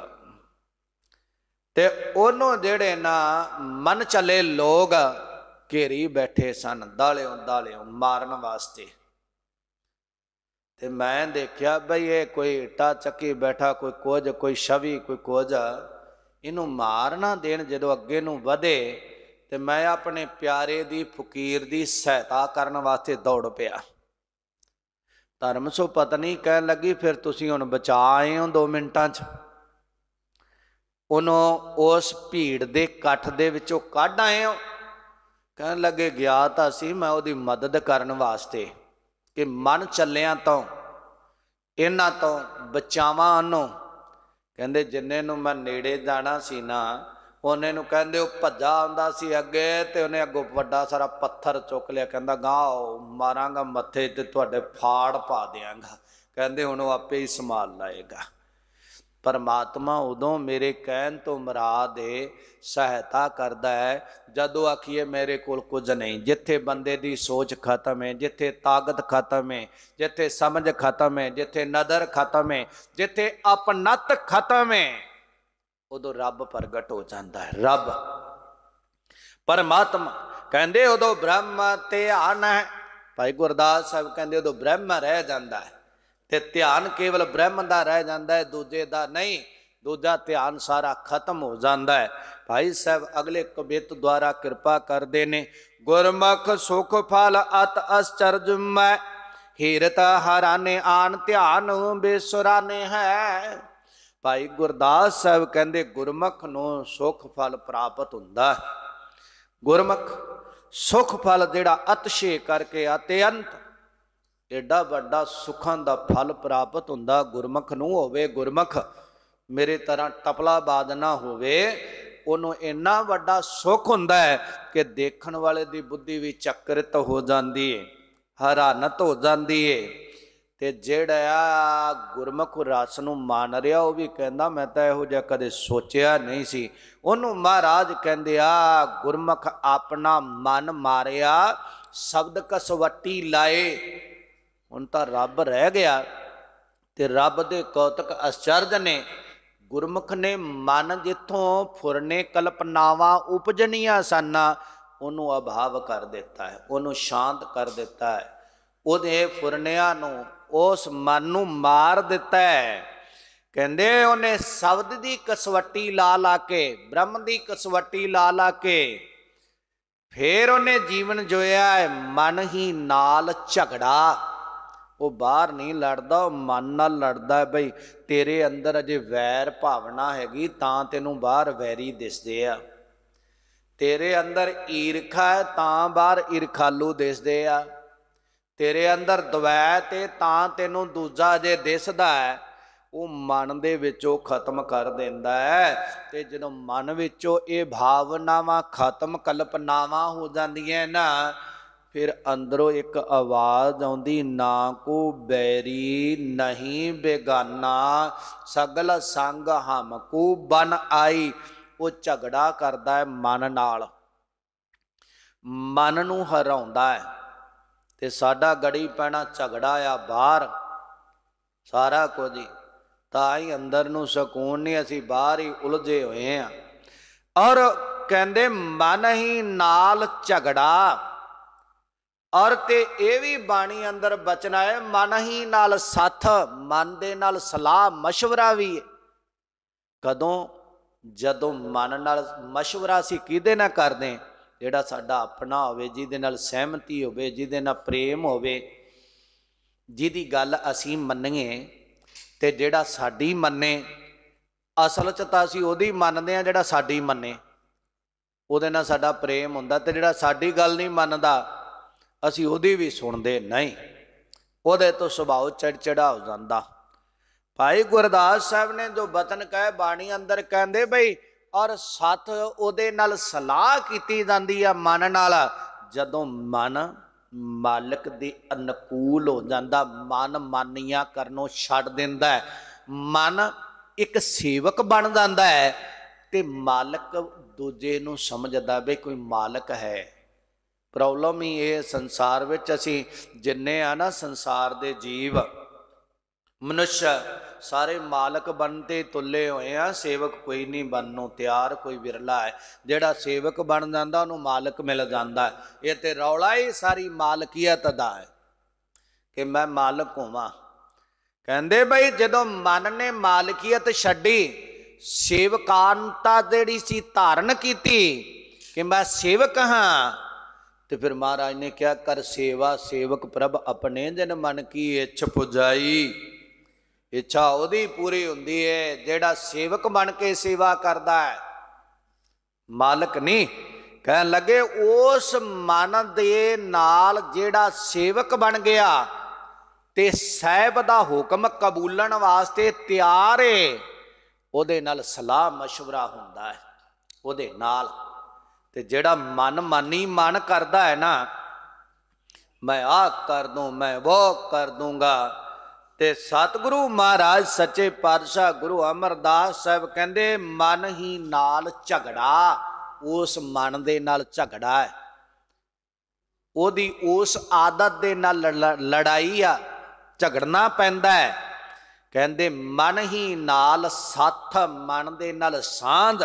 ਤੇ ਉਹਨੋਂ ਜਿਹੜੇ ਨਾ ਮਨ ਚਲੇ ਲੋਗ ਘੇਰੀ ਬੈਠੇ ਸਨ ਦਾਲਿਓ ਦਾਲਿਓ ਮਾਰਨ ਵਾਸਤੇ ਤੇ ਮੈਂ ਦੇਖਿਆ ਬਈ ਇਹ ਕੋਈ ਇੱਟਾ ਚੱਕੀ ਬੈਠਾ ਕੋਈ ਕੁਝ ਕੋਈ ਸ਼ਵੀ ਕੋਈ ਕੋਝਾ ਇਹਨੂੰ ਮਾਰਨਾ ਦੇਣ ਜਦੋਂ ਅੱਗੇ ਨੂੰ ਵਧੇ ਤੇ ਮੈਂ ਆਪਣੇ ਪਿਆਰੇ ਦੀ ਫਕੀਰ ਦੀ ਸਹਾਇਤਾ ਕਰਨ ਵਾਸਤੇ ਦੌੜ ਪਿਆ ਧਰਮ ਸੋ ਪਤਨੀ ਕਹਿਣ ਲੱਗੀ ਫਿਰ ਤੁਸੀਂ ਹੁਣ ਬਚਾ ਆਏ ਹੋ 2 ਮਿੰਟਾਂ 'ਚ ਉਹਨੂੰ ਉਸ ਭੀੜ ਦੇ ਇਕੱਠ ਦੇ ਵਿੱਚੋਂ ਕੱਢ ਆਏ ਹੋ ਕਹਿਣ ਲੱਗੇ ਗਿਆ ਤਾਂ ਸੀ ਮੈਂ ਉਹਦੀ ਮਦਦ ਕਰਨ ਵਾਸਤੇ ਕਿ ਮਨ ਚੱਲਿਆਂ ਤੋਂ ਇਹਨਾਂ ਤੋਂ ਬਚਾਵਾਂ ਨੂੰ ਕਹਿੰਦੇ ਜਿੰਨੇ ਨੂੰ ਮੈਂ ਨੇੜੇ ਜਾਣਾ ਸੀ ਨਾ ਉਹਨੇ ਨੂੰ ਕਹਿੰਦੇ ਉਹ ਭੱਜਾ ਆਉਂਦਾ ਸੀ ਅੱਗੇ ਤੇ ਉਹਨੇ ਅੱਗੋਂ ਵੱਡਾ ਸਾਰਾ ਪੱਥਰ ਚੁੱਕ ਲਿਆ ਕਹਿੰਦਾ ਗਾਓ ਮਾਰਾਂਗਾ ਮੱਥੇ ਤੇ ਤੁਹਾਡੇ ਫਾੜ ਪਾ ਦੇਵਾਂਗਾ ਕਹਿੰਦੇ ਹੁਣ ਉਹ ਆਪੇ ਹੀ ਸੰਭਾਲ ਲਾਏਗਾ ਪਰਮਾਤਮਾ ਉਦੋਂ ਮੇਰੇ ਕਹਿਣ ਤੋਂ ਮਰਾਦ ਏ ਸਹਾਇਤਾ ਕਰਦਾ ਹੈ ਜਦੋਂ ਆਖੀਏ ਮੇਰੇ ਕੋਲ ਕੁਝ ਨਹੀਂ ਜਿੱਥੇ ਬੰਦੇ ਦੀ ਸੋਚ ਖਤਮ ਹੈ ਜਿੱਥੇ ਤਾਕਤ ਖਤਮ ਹੈ ਜਿੱਥੇ ਸਮਝ ਖਤਮ ਹੈ ਜਿੱਥੇ ਨਦਰ ਖਤਮ ਹੈ ਜਿੱਥੇ ਆਪਣਤ ਖਤਮ ਹੈ ਉਦੋਂ ਰੱਬ ਪ੍ਰਗਟ ਹੋ ਜਾਂਦਾ ਹੈ ਰੱਬ ਪਰਮਾਤਮਾ ਕਹਿੰਦੇ ਉਦੋਂ ਬ੍ਰਹਮ ਧਿਆਨ ਹੈ ਭਾਈ ਗੁਰਦਾਸ ਸਾਹਿਬ ਕਹਿੰਦੇ ਉਦੋਂ ਬ੍ਰਹਮ ਰਹਿ ਜਾਂਦਾ ਹੈ ਤੇ ਧਿਆਨ ਕੇਵਲ ਬ੍ਰਹਮ ਦਾ ਰਹਿ ਜਾਂਦਾ ਹੈ ਦੂਜੇ ਦਾ ਨਹੀਂ ਦੂਜਾ ਧਿਆਨ ਸਾਰਾ ਖਤਮ ਹੋ ਜਾਂਦਾ ਹੈ ਭਾਈ ਸਾਹਿਬ ਅਗਲੇ ਕਬਿਤ ਦੁਆਰਾ ਕਿਰਪਾ ਕਰਦੇ ਨੇ ਗੁਰਮਖ ਸੁਖ ਫਲ ਅਤ ਅਸਚਰਜ ਮੈਂ ਹੀਰਤ ਹਰਾਨੇ ਆਨ ਧਿਆਨ ਬੇਸੁਰਾਨੇ ਹੈ ਭਾਈ ਗੁਰਦਾਸ ਸਾਹਿਬ ਕਹਿੰਦੇ ਗੁਰਮਖ ਨੂੰ ਸੁਖ ਫਲ ਪ੍ਰਾਪਤ ਹੁੰਦਾ ਹੈ ਗੁਰਮਖ ਸੁਖ ਫਲ ਜਿਹੜਾ ਅਤਸ਼ੇ ਕਰਕੇ ਅਤਿਅੰਤ ਏਡਾ ਵੱਡਾ ਸੁੱਖਾਂ ਦਾ ਫਲ ਪ੍ਰਾਪਤ ਹੁੰਦਾ ਗੁਰਮਖ ਨੂੰ ਹੋਵੇ ਗੁਰਮਖ ਮੇਰੇ ਤਰ੍ਹਾਂ ਟਪਲਾ ਬਾਦ ਨਾ ਹੋਵੇ ਉਹਨੂੰ ਇੰਨਾ ਵੱਡਾ ਸੁੱਖ ਹੁੰਦਾ ਹੈ ਕਿ ਦੇਖਣ ਵਾਲੇ ਦੀ ਬੁੱਧੀ ਵੀ ਚੱਕਰਿਤ ਹੋ ਜਾਂਦੀ ਏ ਹੈਰਾਨਤ ਹੋ ਜਾਂਦੀ ਏ ਤੇ ਜਿਹੜਾ ਗੁਰਮਖ ਰਸ ਨੂੰ ਮਾਨ ਰਿਹਾ ਉਹ ਵੀ ਕਹਿੰਦਾ ਮੈਂ ਤਾਂ ਇਹੋ ਜਿਹਾ ਕਦੇ ਸੋਚਿਆ ਨਹੀਂ ਸੀ ਉਹਨੂੰ ਮਹਾਰਾਜ ਕਹਿੰਦੇ ਆ ਗੁਰਮਖ ਆਪਣਾ ਮਨ ਮਾਰਿਆ ਸ਼ਬਦ ਕਸਵੱਟੀ ਲਾਏ ਹੁਣ ਤਾਂ ਰੱਬ ਰਹਿ ਗਿਆ ਤੇ ਰੱਬ ਦੇ ਕੌਤਕ ਅਚਰਜ ਨੇ ਗੁਰਮੁਖ ਨੇ ਮਨ ਜਿੱਥੋਂ ਫੁਰਨੇ ਕਲਪਨਾਵਾਂ ਉਪਜਣੀਆਂ ਸਨ ਉਹਨੂੰ ਅਭਾਵ ਕਰ ਦਿੱਤਾ ਹੈ ਉਹਨੂੰ ਸ਼ਾਂਤ ਕਰ ਦਿੱਤਾ ਹੈ ਉਹਦੇ ਫੁਰਨਿਆਂ ਨੂੰ ਉਸ ਮਨ ਨੂੰ ਮਾਰ ਦਿੱਤਾ ਹੈ ਕਹਿੰਦੇ ਉਹਨੇ ਸ਼ਬਦ ਦੀ ਕਸਵੱਟੀ ਲਾ ਲਾ ਕੇ ਬ੍ਰਹਮ ਦੀ ਕਸਵੱਟੀ ਲਾ ਲਾ ਕੇ ਫੇਰ ਉਹਨੇ ਜੀਵਨ ਜੋਇਆ ਮਨ ਹੀ ਨਾਲ ਝਗੜਾ ਉਹ ਬਾਹਰ ਨਹੀਂ ਲੜਦਾ ਉਹ ਮਨ ਨਾਲ ਲੜਦਾ ਹੈ ਬਈ ਤੇਰੇ ਅੰਦਰ ਅਜੇ ਵੈਰ ਭਾਵਨਾ ਹੈਗੀ ਤਾਂ ਤੈਨੂੰ ਬਾਹਰ ਵੈਰੀ ਦਿਸਦੇ ਆ ਤੇਰੇ ਅੰਦਰ ਈਰਖਾ ਹੈ ਤਾਂ ਬਾਹਰ ਈਰਖਾਲੂ ਦਿਸਦੇ ਆ ਤੇਰੇ ਅੰਦਰ ਦਵੈਤ ਹੈ ਤਾਂ ਤੈਨੂੰ ਦੂਜਾ ਜੇ ਦਿਸਦਾ ਹੈ ਉਹ ਮਨ ਦੇ ਵਿੱਚੋਂ ਖਤਮ ਕਰ ਦਿੰਦਾ ਹੈ ਤੇ ਜਦੋਂ ਮਨ ਵਿੱਚੋਂ ਇਹ ਭਾਵਨਾਵਾਂ ਖਤਮ ਕਲਪਨਾਵਾਂ ਹੋ ਜਾਂਦੀਆਂ ਨਾ ਫਿਰ ਅੰਦਰੋਂ ਇੱਕ ਆਵਾਜ਼ ਆਉਂਦੀ ਨਾ ਕੋ ਬੈਰੀ ਨਹੀਂ ਬੇਗਾਨਾ ਸਗਲ ਸੰਗ ਹਮ ਕੋ ਬਨ ਆਈ ਉਹ ਝਗੜਾ ਕਰਦਾ ਹੈ ਮਨ ਨਾਲ ਮਨ ਨੂੰ ਹਰਾਉਂਦਾ ਹੈ ਤੇ ਸਾਡਾ ਗੜੀ ਪੈਣਾ ਝਗੜਾ ਆ ਬਾਹਰ ਸਾਰਾ ਕੁਝ ਤਾਂ ਹੀ ਅੰਦਰ ਨੂੰ ਸਕੂਨ ਨਹੀਂ ਅਸੀਂ ਬਾਹਰ ਹੀ ਉਲਝੇ ਹੋਏ ਆ ਔਰ ਕਹਿੰਦੇ ਮਨ ਹੀ ਨਾਲ ਝਗੜਾ ਔਰ ਤੇ ਇਹ ਵੀ ਬਾਣੀ ਅੰਦਰ ਬਚਨਾ ਹੈ ਮਨ ਹੀ ਨਾਲ ਸਾਥ ਮਨ ਦੇ ਨਾਲ ਸਲਾਹ مشورہ ਵੀ ਹੈ ਕਦੋਂ ਜਦੋਂ ਮਨ ਨਾਲ مشورہ ਸੀ ਕਿਹਦੇ ਨਾਲ ਕਰਦੇ ਜਿਹੜਾ ਸਾਡਾ ਆਪਣਾ ਹੋਵੇ ਜਿਹਦੇ ਨਾਲ ਸਹਿਮਤੀ ਹੋਵੇ ਜਿਹਦੇ ਨਾਲ ਪ੍ਰੇਮ ਹੋਵੇ ਜਿਹਦੀ ਗੱਲ ਅਸੀਂ ਮੰਨੀਏ ਤੇ ਜਿਹੜਾ ਸਾਡੀ ਮੰਨੇ ਅਸਲ ਚ ਤਾਂ ਅਸੀਂ ਉਹਦੀ ਮੰਨਦੇ ਆ ਜਿਹੜਾ ਸਾਡੀ ਮੰਨੇ ਉਹਦੇ ਨਾਲ ਸਾਡਾ ਪ੍ਰੇਮ ਹੁੰਦਾ ਤੇ ਜਿਹੜਾ ਸਾਡੀ ਗੱਲ ਨਹੀਂ ਮੰਨਦਾ ਅਸੀਂ ਉਹਦੀ ਵੀ ਸੁਣਦੇ ਨਹੀਂ ਉਹਦੇ ਤੋਂ ਸੁਭਾਅ ਚੜਚੜਾ ਹੋ ਜਾਂਦਾ ਭਾਈ ਗੁਰਦਾਸ ਸਾਹਿਬ ਨੇ ਜੋ ਬਤਨ ਕਹਿ ਬਾਣੀ ਅੰਦਰ ਕਹਿੰਦੇ ਬਈ ਔਰ ਸੱਤ ਉਹਦੇ ਨਾਲ ਸਲਾਹ ਕੀਤੀ ਜਾਂਦੀ ਆ ਮਨ ਨਾਲ ਜਦੋਂ ਮਨ ਮਾਲਕ ਦੇ ਅਨੁਕੂਲ ਹੋ ਜਾਂਦਾ ਮਨ ਮਾਨੀਆਂ ਕਰਨੋਂ ਛੱਡ ਦਿੰਦਾ ਮਨ ਇੱਕ ਸੇਵਕ ਬਣ ਜਾਂਦਾ ਹੈ ਤੇ ਮਾਲਕ ਦੂਜੇ ਨੂੰ ਸਮਝਦਾ ਬਈ ਕੋਈ ਮਾਲਕ ਹੈ ਪ੍ਰੋਬਲਮ ਹੀ ਇਹ ਸੰਸਾਰ ਵਿੱਚ ਅਸੀਂ ਜਿੰਨੇ ਆ ਨਾ ਸੰਸਾਰ ਦੇ ਜੀਵ ਮਨੁੱਸ਼ ਸਾਰੇ ਮਾਲਕ ਤੇ ਤੁੱਲੇ ਹੋਏ ਆ ਸੇਵਕ ਕੋਈ ਨਹੀਂ ਨੂੰ ਤਿਆਰ ਕੋਈ ਵਿਰਲਾ ਹੈ ਜਿਹੜਾ ਸੇਵਕ ਬਣ ਜਾਂਦਾ ਉਹਨੂੰ ਮਾਲਕ ਮਿਲ ਜਾਂਦਾ ਇਹ ਤੇ ਰੌਲਾ ਹੀ ਸਾਰੀ ਮਾਲਕੀਅਤ ਦਾ ਹੈ ਕਿ ਮੈਂ ਮਾਲਕ ਹੋਵਾਂ ਕਹਿੰਦੇ ਭਾਈ ਜਦੋਂ ਮਨ ਨੇ ਮਾਲਕੀਅਤ ਛੱਡੀ ਸੇਵਕਾਂਤਾ ਜਿਹੜੀ ਸੀ ਧਾਰਨ ਕੀਤੀ ਕਿ ਮੈਂ ਸੇਵਕ ਹਾਂ ਤੇ ਫਿਰ ਮਹਾਰਾਜ ਨੇ ਕਿਹਾ ਕਰ ਸੇਵਾ ਸੇਵਕ ਪ੍ਰਭ ਆਪਣੇ ਦਿਨ ਮਨ ਕੀ ਇੱਛ ਪੁਜਾਈ ਇੱਛਾ ਉਹਦੀ ਪੂਰੀ ਹੁੰਦੀ ਹੈ ਜਿਹੜਾ ਸੇਵਕ ਬਣ ਕੇ ਸੇਵਾ ਕਰਦਾ ਹੈ ਮਾਲਕ ਨਹੀਂ ਕਹਿਣ ਲੱਗੇ ਉਸ ਮਨ ਦੇ ਨਾਲ ਜਿਹੜਾ ਸੇਵਕ ਬਣ ਗਿਆ ਤੇ ਸਹਿਬ ਦਾ ਹੁਕਮ ਕਬੂਲਣ ਵਾਸਤੇ ਤਿਆਰ ਏ ਉਹਦੇ ਨਾਲ ਸਲਾਹ مشورہ ਹੁੰਦਾ ਹੈ ਉਹਦੇ ਨਾਲ ਤੇ ਜਿਹੜਾ ਮਨ ਮਾਨੀ ਮਨ ਕਰਦਾ ਹੈ ਨਾ ਮੈਂ ਆ ਕਰ ਦੂੰ ਮੈਂ ਉਹ ਕਰ ਦੂੰਗਾ ਤੇ ਸਤਿਗੁਰੂ ਮਹਾਰਾਜ ਸੱਚੇ ਪਾਤਸ਼ਾਹ ਗੁਰੂ ਅਮਰਦਾਸ ਸਾਹਿਬ ਕਹਿੰਦੇ ਮਨ ਹੀ ਨਾਲ ਝਗੜਾ ਉਸ ਮਨ ਦੇ ਨਾਲ ਝਗੜਾ ਹੈ ਉਹਦੀ ਉਸ ਆਦਤ ਦੇ ਨਾਲ ਲੜਾਈ ਆ ਝਗੜਨਾ ਪੈਂਦਾ ਹੈ ਕਹਿੰਦੇ ਮਨ ਹੀ ਨਾਲ ਸਾਥ ਮਨ ਦੇ ਨਾਲ ਸਾਂਝ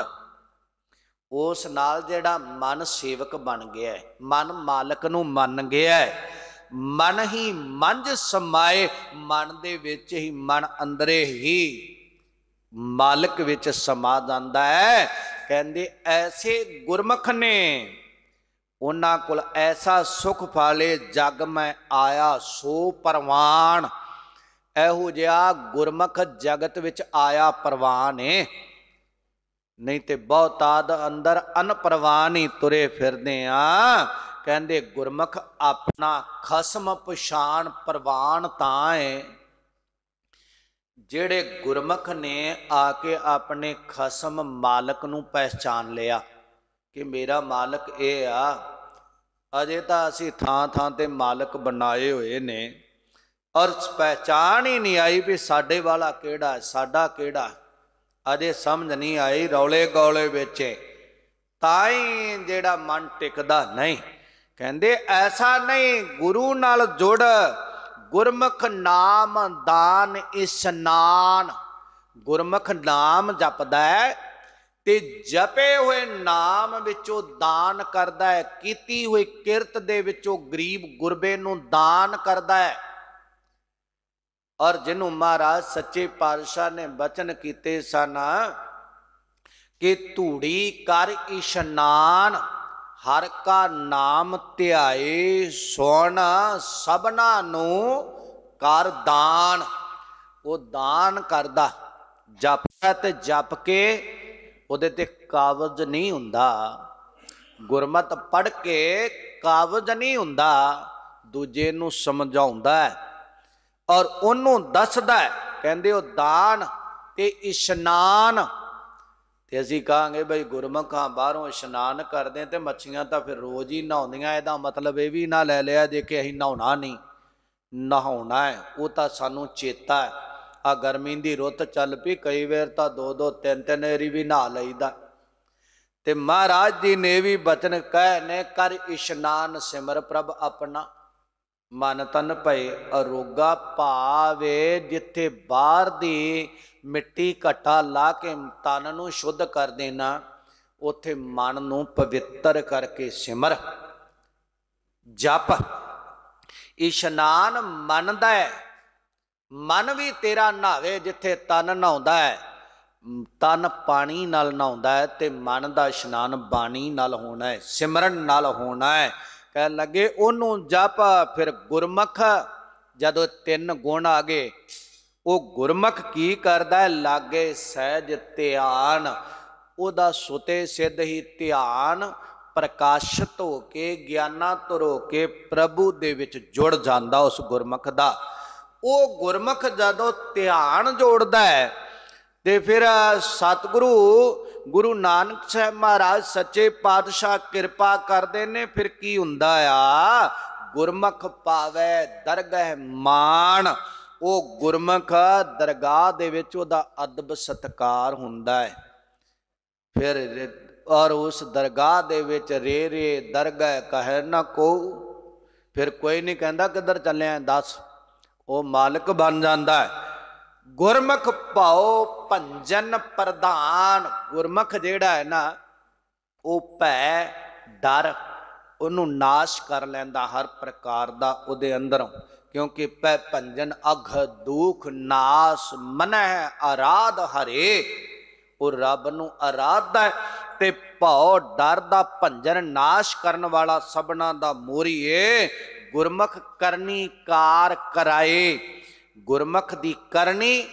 ਉਸ ਨਾਲ ਜਿਹੜਾ ਮਨ ਸੇਵਕ ਬਣ ਗਿਆ ਹੈ ਮਨ ਮਾਲਕ ਨੂੰ ਮੰਨ ਗਿਆ ਹੈ ਮਨ ਹੀ ਮੰਜ ਸਮਾਏ ਮਨ ਦੇ ਵਿੱਚ ਹੀ ਮਨ ਅੰਦਰੇ ਹੀ ਮਾਲਕ ਵਿੱਚ ਸਮਾ ਜਾਂਦਾ ਹੈ ਕਹਿੰਦੇ ਐਸੇ ਗੁਰਮਖ ਨੇ ਉਹਨਾਂ ਕੋਲ ਐਸਾ ਸੁਖ ਪਾਲੇ ਜਗ ਮੈਂ ਆਇਆ ਸੋ ਪਰਵਾਨ ਇਹੋ ਜਿਹਾ ਗੁਰਮਖ ਜਗਤ ਵਿੱਚ ਆਇਆ ਪਰਵਾਨ ਹੈ ਨਹੀਂ ਤੇ ਬਹੁਤਾਦ ਅੰਦਰ ਅਨਪਰਵਾਹ ਨਹੀਂ ਤੁਰੇ ਫਿਰਦੇ ਆ ਕਹਿੰਦੇ ਗੁਰਮਖ ਆਪਣਾ ਖਸਮ ਪਛਾਣ ਪ੍ਰਵਾਨ ਤਾਂ ਹੈ ਜਿਹੜੇ ਗੁਰਮਖ ਨੇ ਆ ਕੇ ਆਪਣੇ ਖਸਮ ਮਾਲਕ ਨੂੰ ਪਹਿਚਾਨ ਲਿਆ ਕਿ ਮੇਰਾ ਮਾਲਕ ਇਹ ਆ ਅਜੇ ਤਾਂ ਅਸੀਂ ਥਾਂ ਥਾਂ ਤੇ ਮਾਲਕ ਬਣਾਏ ਹੋਏ ਨੇ ਅਰਥ ਪਹਿਚਾਨ ਹੀ ਨਹੀਂ ਆਈ ਵੀ ਸਾਡੇ ਵਾਲਾ ਕਿਹੜਾ ਸਾਡਾ ਕਿਹੜਾ ਅਜੇ ਸਮਝ ਨਹੀਂ ਆਈ ਰੌਲੇ ਗੌਲੇ ਵਿੱਚ ਤਾਂ ਹੀ ਜਿਹੜਾ ਮਨ ਟਿਕਦਾ ਨਹੀਂ ਕਹਿੰਦੇ ਐਸਾ ਨਹੀਂ ਗੁਰੂ ਨਾਲ ਜੁੜ ਗੁਰਮੁਖ ਨਾਮ ਦਾਨ ਇਸ਼ਨਾਨ ਗੁਰਮੁਖ ਨਾਮ ਜਪਦਾ ਹੈ ਤੇ ਜਪੇ ਹੋਏ ਨਾਮ ਵਿੱਚੋਂ ਦਾਨ ਕਰਦਾ ਹੈ ਕੀਤੀ ਹੋਈ ਕਿਰਤ ਦੇ ਵਿੱਚੋਂ ਗਰੀਬ ਗੁਰਬੇ ਨੂੰ ਦਾਨ ਕਰਦਾ ਹੈ ਔਰ ਜਿਹਨੂੰ ਮਹਾਰਾਜ ਸੱਚੇ ਪਾਤਸ਼ਾਹ ਨੇ ਬਚਨ ਕੀਤੇ ਸਨ ਕਿ ਧੂੜੀ ਕਰ ਇਸ਼ਨਾਨ ਹਰ ਕਾ ਨਾਮ ਧਿਆਏ ਸੁਣ ਸਭਨਾ ਨੂੰ ਕਰ ਦਾਨ ਉਹ ਦਾਨ ਕਰਦਾ ਜਪਦਾ ਤੇ ਜਪ ਕੇ ਉਹਦੇ ਤੇ ਕਾਬਜ਼ ਨਹੀਂ ਹੁੰਦਾ ਗੁਰਮਤ ਪੜ ਕੇ ਕਾਬਜ਼ ਨਹੀਂ ਹੁੰਦਾ ਦੂਜੇ ਨੂੰ ਸਮਝਾਉਂਦਾ ਹੈ ਔਰ ਉਹਨੂੰ ਦੱਸਦਾ ਕਹਿੰਦੇ ਉਹ ਦਾਨ ਤੇ ਇਸ਼ਨਾਨ ਤੇ ਅਸੀਂ ਕਹਾਂਗੇ ਭਈ ਗੁਰਮਖਾਂ ਬਾਹਰੋਂ ਇਸ਼ਨਾਨ ਕਰਦੇ ਤੇ ਮੱਛੀਆਂ ਤਾਂ ਫਿਰ ਰੋਜ਼ ਹੀ ਨਹਾਉਂਦੀਆਂ ਇਹਦਾ ਮਤਲਬ ਇਹ ਵੀ ਨਾ ਲੈ ਲਿਆ ਜੇ ਕਿ ਅਸੀਂ ਨਹਾਉਣਾ ਨਹੀਂ ਨਹਾਉਣਾ ਹੈ ਉਹ ਤਾਂ ਸਾਨੂੰ ਚੇਤਾ ਹੈ ਆ ਗਰਮੀ ਦੀ ਰੁੱਤ ਚੱਲ ਪਈ ਕਈ ਵੇਰ ਤਾਂ ਦੋ ਦੋ ਤਿੰਨ ਤਿੰਨ ਏਰੀ ਵੀ ਨਹਾ ਲਈਦਾ ਤੇ ਮਹਾਰਾਜ ਜੀ ਨੇ ਵੀ ਬਚਨ ਕਹਿ ਨੇ ਕਰ ਇਸ਼ਨਾਨ ਸਿਮਰ ਪ੍ਰਭ ਆਪਣਾ ਮਨ ਤਨ ਭਏ ਅਰੋਗਾ ਭਾਵੇ ਜਿੱਥੇ ਬਾਹਰ ਦੀ ਮਿੱਟੀ ਘਟਾ ਲਾ ਕੇ ਤਨ ਨੂੰ ਸ਼ੁੱਧ ਕਰ ਦੇਣਾ ਉਥੇ ਮਨ ਨੂੰ ਪਵਿੱਤਰ ਕਰਕੇ ਸਿਮਰ ਜਪ ਇਸ਼ਨਾਨ ਮਨ ਦਾ ਹੈ ਮਨ ਵੀ ਤੇਰਾ ਨਹਾਵੇ ਜਿੱਥੇ ਤਨ ਨਹਾਉਂਦਾ ਹੈ ਤਨ ਪਾਣੀ ਨਾਲ ਨਹਾਉਂਦਾ ਹੈ ਤੇ ਮਨ ਦਾ ਇਸ਼ਨਾਨ ਬਾਣੀ ਨਾਲ ਹੋਣਾ ਹੈ ਸਿਮਰਨ ਨਾਲ ਹੋਣਾ ਹੈ ਕਹਿ ਲੱਗੇ ਉਹਨੂੰ ਜਪ ਫਿਰ ਗੁਰਮਖ ਜਦੋਂ ਤਿੰਨ ਗੁਣ ਆ ਗਏ ਉਹ ਗੁਰਮਖ ਕੀ ਕਰਦਾ ਲਾਗੇ ਸਹਿਜ ਧਿਆਨ ਉਹਦਾ ਸੁਤੇ ਸਿੱਧ ਹੀ ਧਿਆਨ ਪ੍ਰਕਾਸ਼ਿਤ ਹੋ ਕੇ ਗਿਆਨਾ ਤਰੋ ਕੇ ਪ੍ਰਭੂ ਦੇ ਵਿੱਚ ਜੁੜ ਜਾਂਦਾ ਉਸ ਗੁਰਮਖ ਦਾ ਉਹ ਗੁਰਮਖ ਜਦੋਂ ਧਿਆਨ ਜੋੜਦਾ ਹੈ ਤੇ ਫਿਰ ਸਤਿਗੁਰੂ ਗੁਰੂ ਨਾਨਕ ਸਾਹਿਬ ਮਹਾਰਾਜ ਸੱਚੇ ਪਾਤਸ਼ਾਹ ਕਿਰਪਾ ਕਰਦੇ ਨੇ ਫਿਰ ਕੀ ਹੁੰਦਾ ਆ ਗੁਰਮਖ ਪਾਵੇ ਦਰਗਹਿ ਮਾਨ ਉਹ ਗੁਰਮਖ ਦਰਗਾਹ ਦੇ ਵਿੱਚ ਉਹਦਾ ਅਦਬ ਸਤਕਾਰ ਹੁੰਦਾ ਹੈ ਫਿਰ ਔਰ ਉਸ ਦਰਗਾਹ ਦੇ ਵਿੱਚ ਰੇ ਰੇ ਦਰਗਹਿ ਕਹਿ ਨਾ ਕੋ ਫਿਰ ਕੋਈ ਨਹੀਂ ਕਹਿੰਦਾ ਕਿੱਧਰ ਚੱਲਿਆ ਦੱਸ ਉਹ ਮਾਲਕ ਬਣ ਜਾਂਦਾ ਹੈ ਗੁਰਮਖ ਭਾਉ ਭੰਜਨ ਪ੍ਰਧਾਨ ਗੁਰਮਖ ਜਿਹੜਾ ਹੈ ਨਾ ਉਹ ਭੈ ਡਰ ਉਹਨੂੰ ਨਾਸ਼ ਕਰ ਲੈਂਦਾ ਹਰ ਪ੍ਰਕਾਰ ਦਾ ਉਹਦੇ ਅੰਦਰੋਂ ਕਿਉਂਕਿ ਭੈ ਭੰਜਨ ਅਘ ਦੁਖ ਨਾਸ ਮਨਹਿ ਆਰਾਧ ਹਰੇ ਉਹ ਰੱਬ ਨੂੰ ਆਰਾਧਦਾ ਤੇ ਭਉ ਡਰ ਦਾ ਭੰਜਨ ਨਾਸ਼ ਕਰਨ ਵਾਲਾ ਸਭਨਾ ਦਾ ਮੋਰੀਏ ਗੁਰਮਖ ਕਰਨੀ ਕਾਰ ਕਰਾਏ ਗੁਰਮਖ ਦੀ ਕਰਨੀ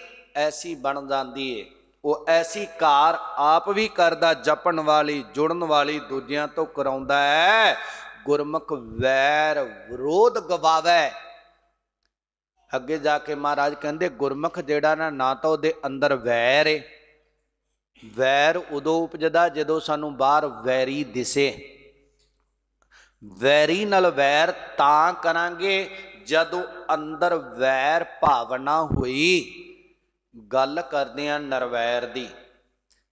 ਐਸੀ ਬਣ ਜਾਂਦੀ ਏ ਉਹ ਐਸੀ ਕਾਰ ਆਪ ਵੀ ਕਰਦਾ ਜਪਣ ਵਾਲੀ ਜੁੜਨ ਵਾਲੀ ਦੂਜਿਆਂ ਤੋਂ ਕਰਾਉਂਦਾ ਹੈ ਗੁਰਮਖ ਵੈਰ ਵਿਰੋਧ ਗਵਾਵੇ ਅੱਗੇ ਜਾ ਕੇ ਮਹਾਰਾਜ ਕਹਿੰਦੇ ਗੁਰਮਖ ਜਿਹੜਾ ਨਾ ਨਾ ਤਾਂ ਉਹਦੇ ਅੰਦਰ ਵੈਰ ਏ ਵੈਰ ਉਦੋਂ ਉਪਜਦਾ ਜਦੋਂ ਸਾਨੂੰ ਬਾਹਰ ਵੈਰੀ ਦਿਸੇ ਵੈਰੀ ਨਾਲ ਵੈਰ ਤਾਂ ਕਰਾਂਗੇ ਜਦੋਂ ਅੰਦਰ ਵੈਰ ਭਾਵਨਾ ਹੋਈ ਗੱਲ ਕਰਦੇ ਆ ਨਰਵੈਰ ਦੀ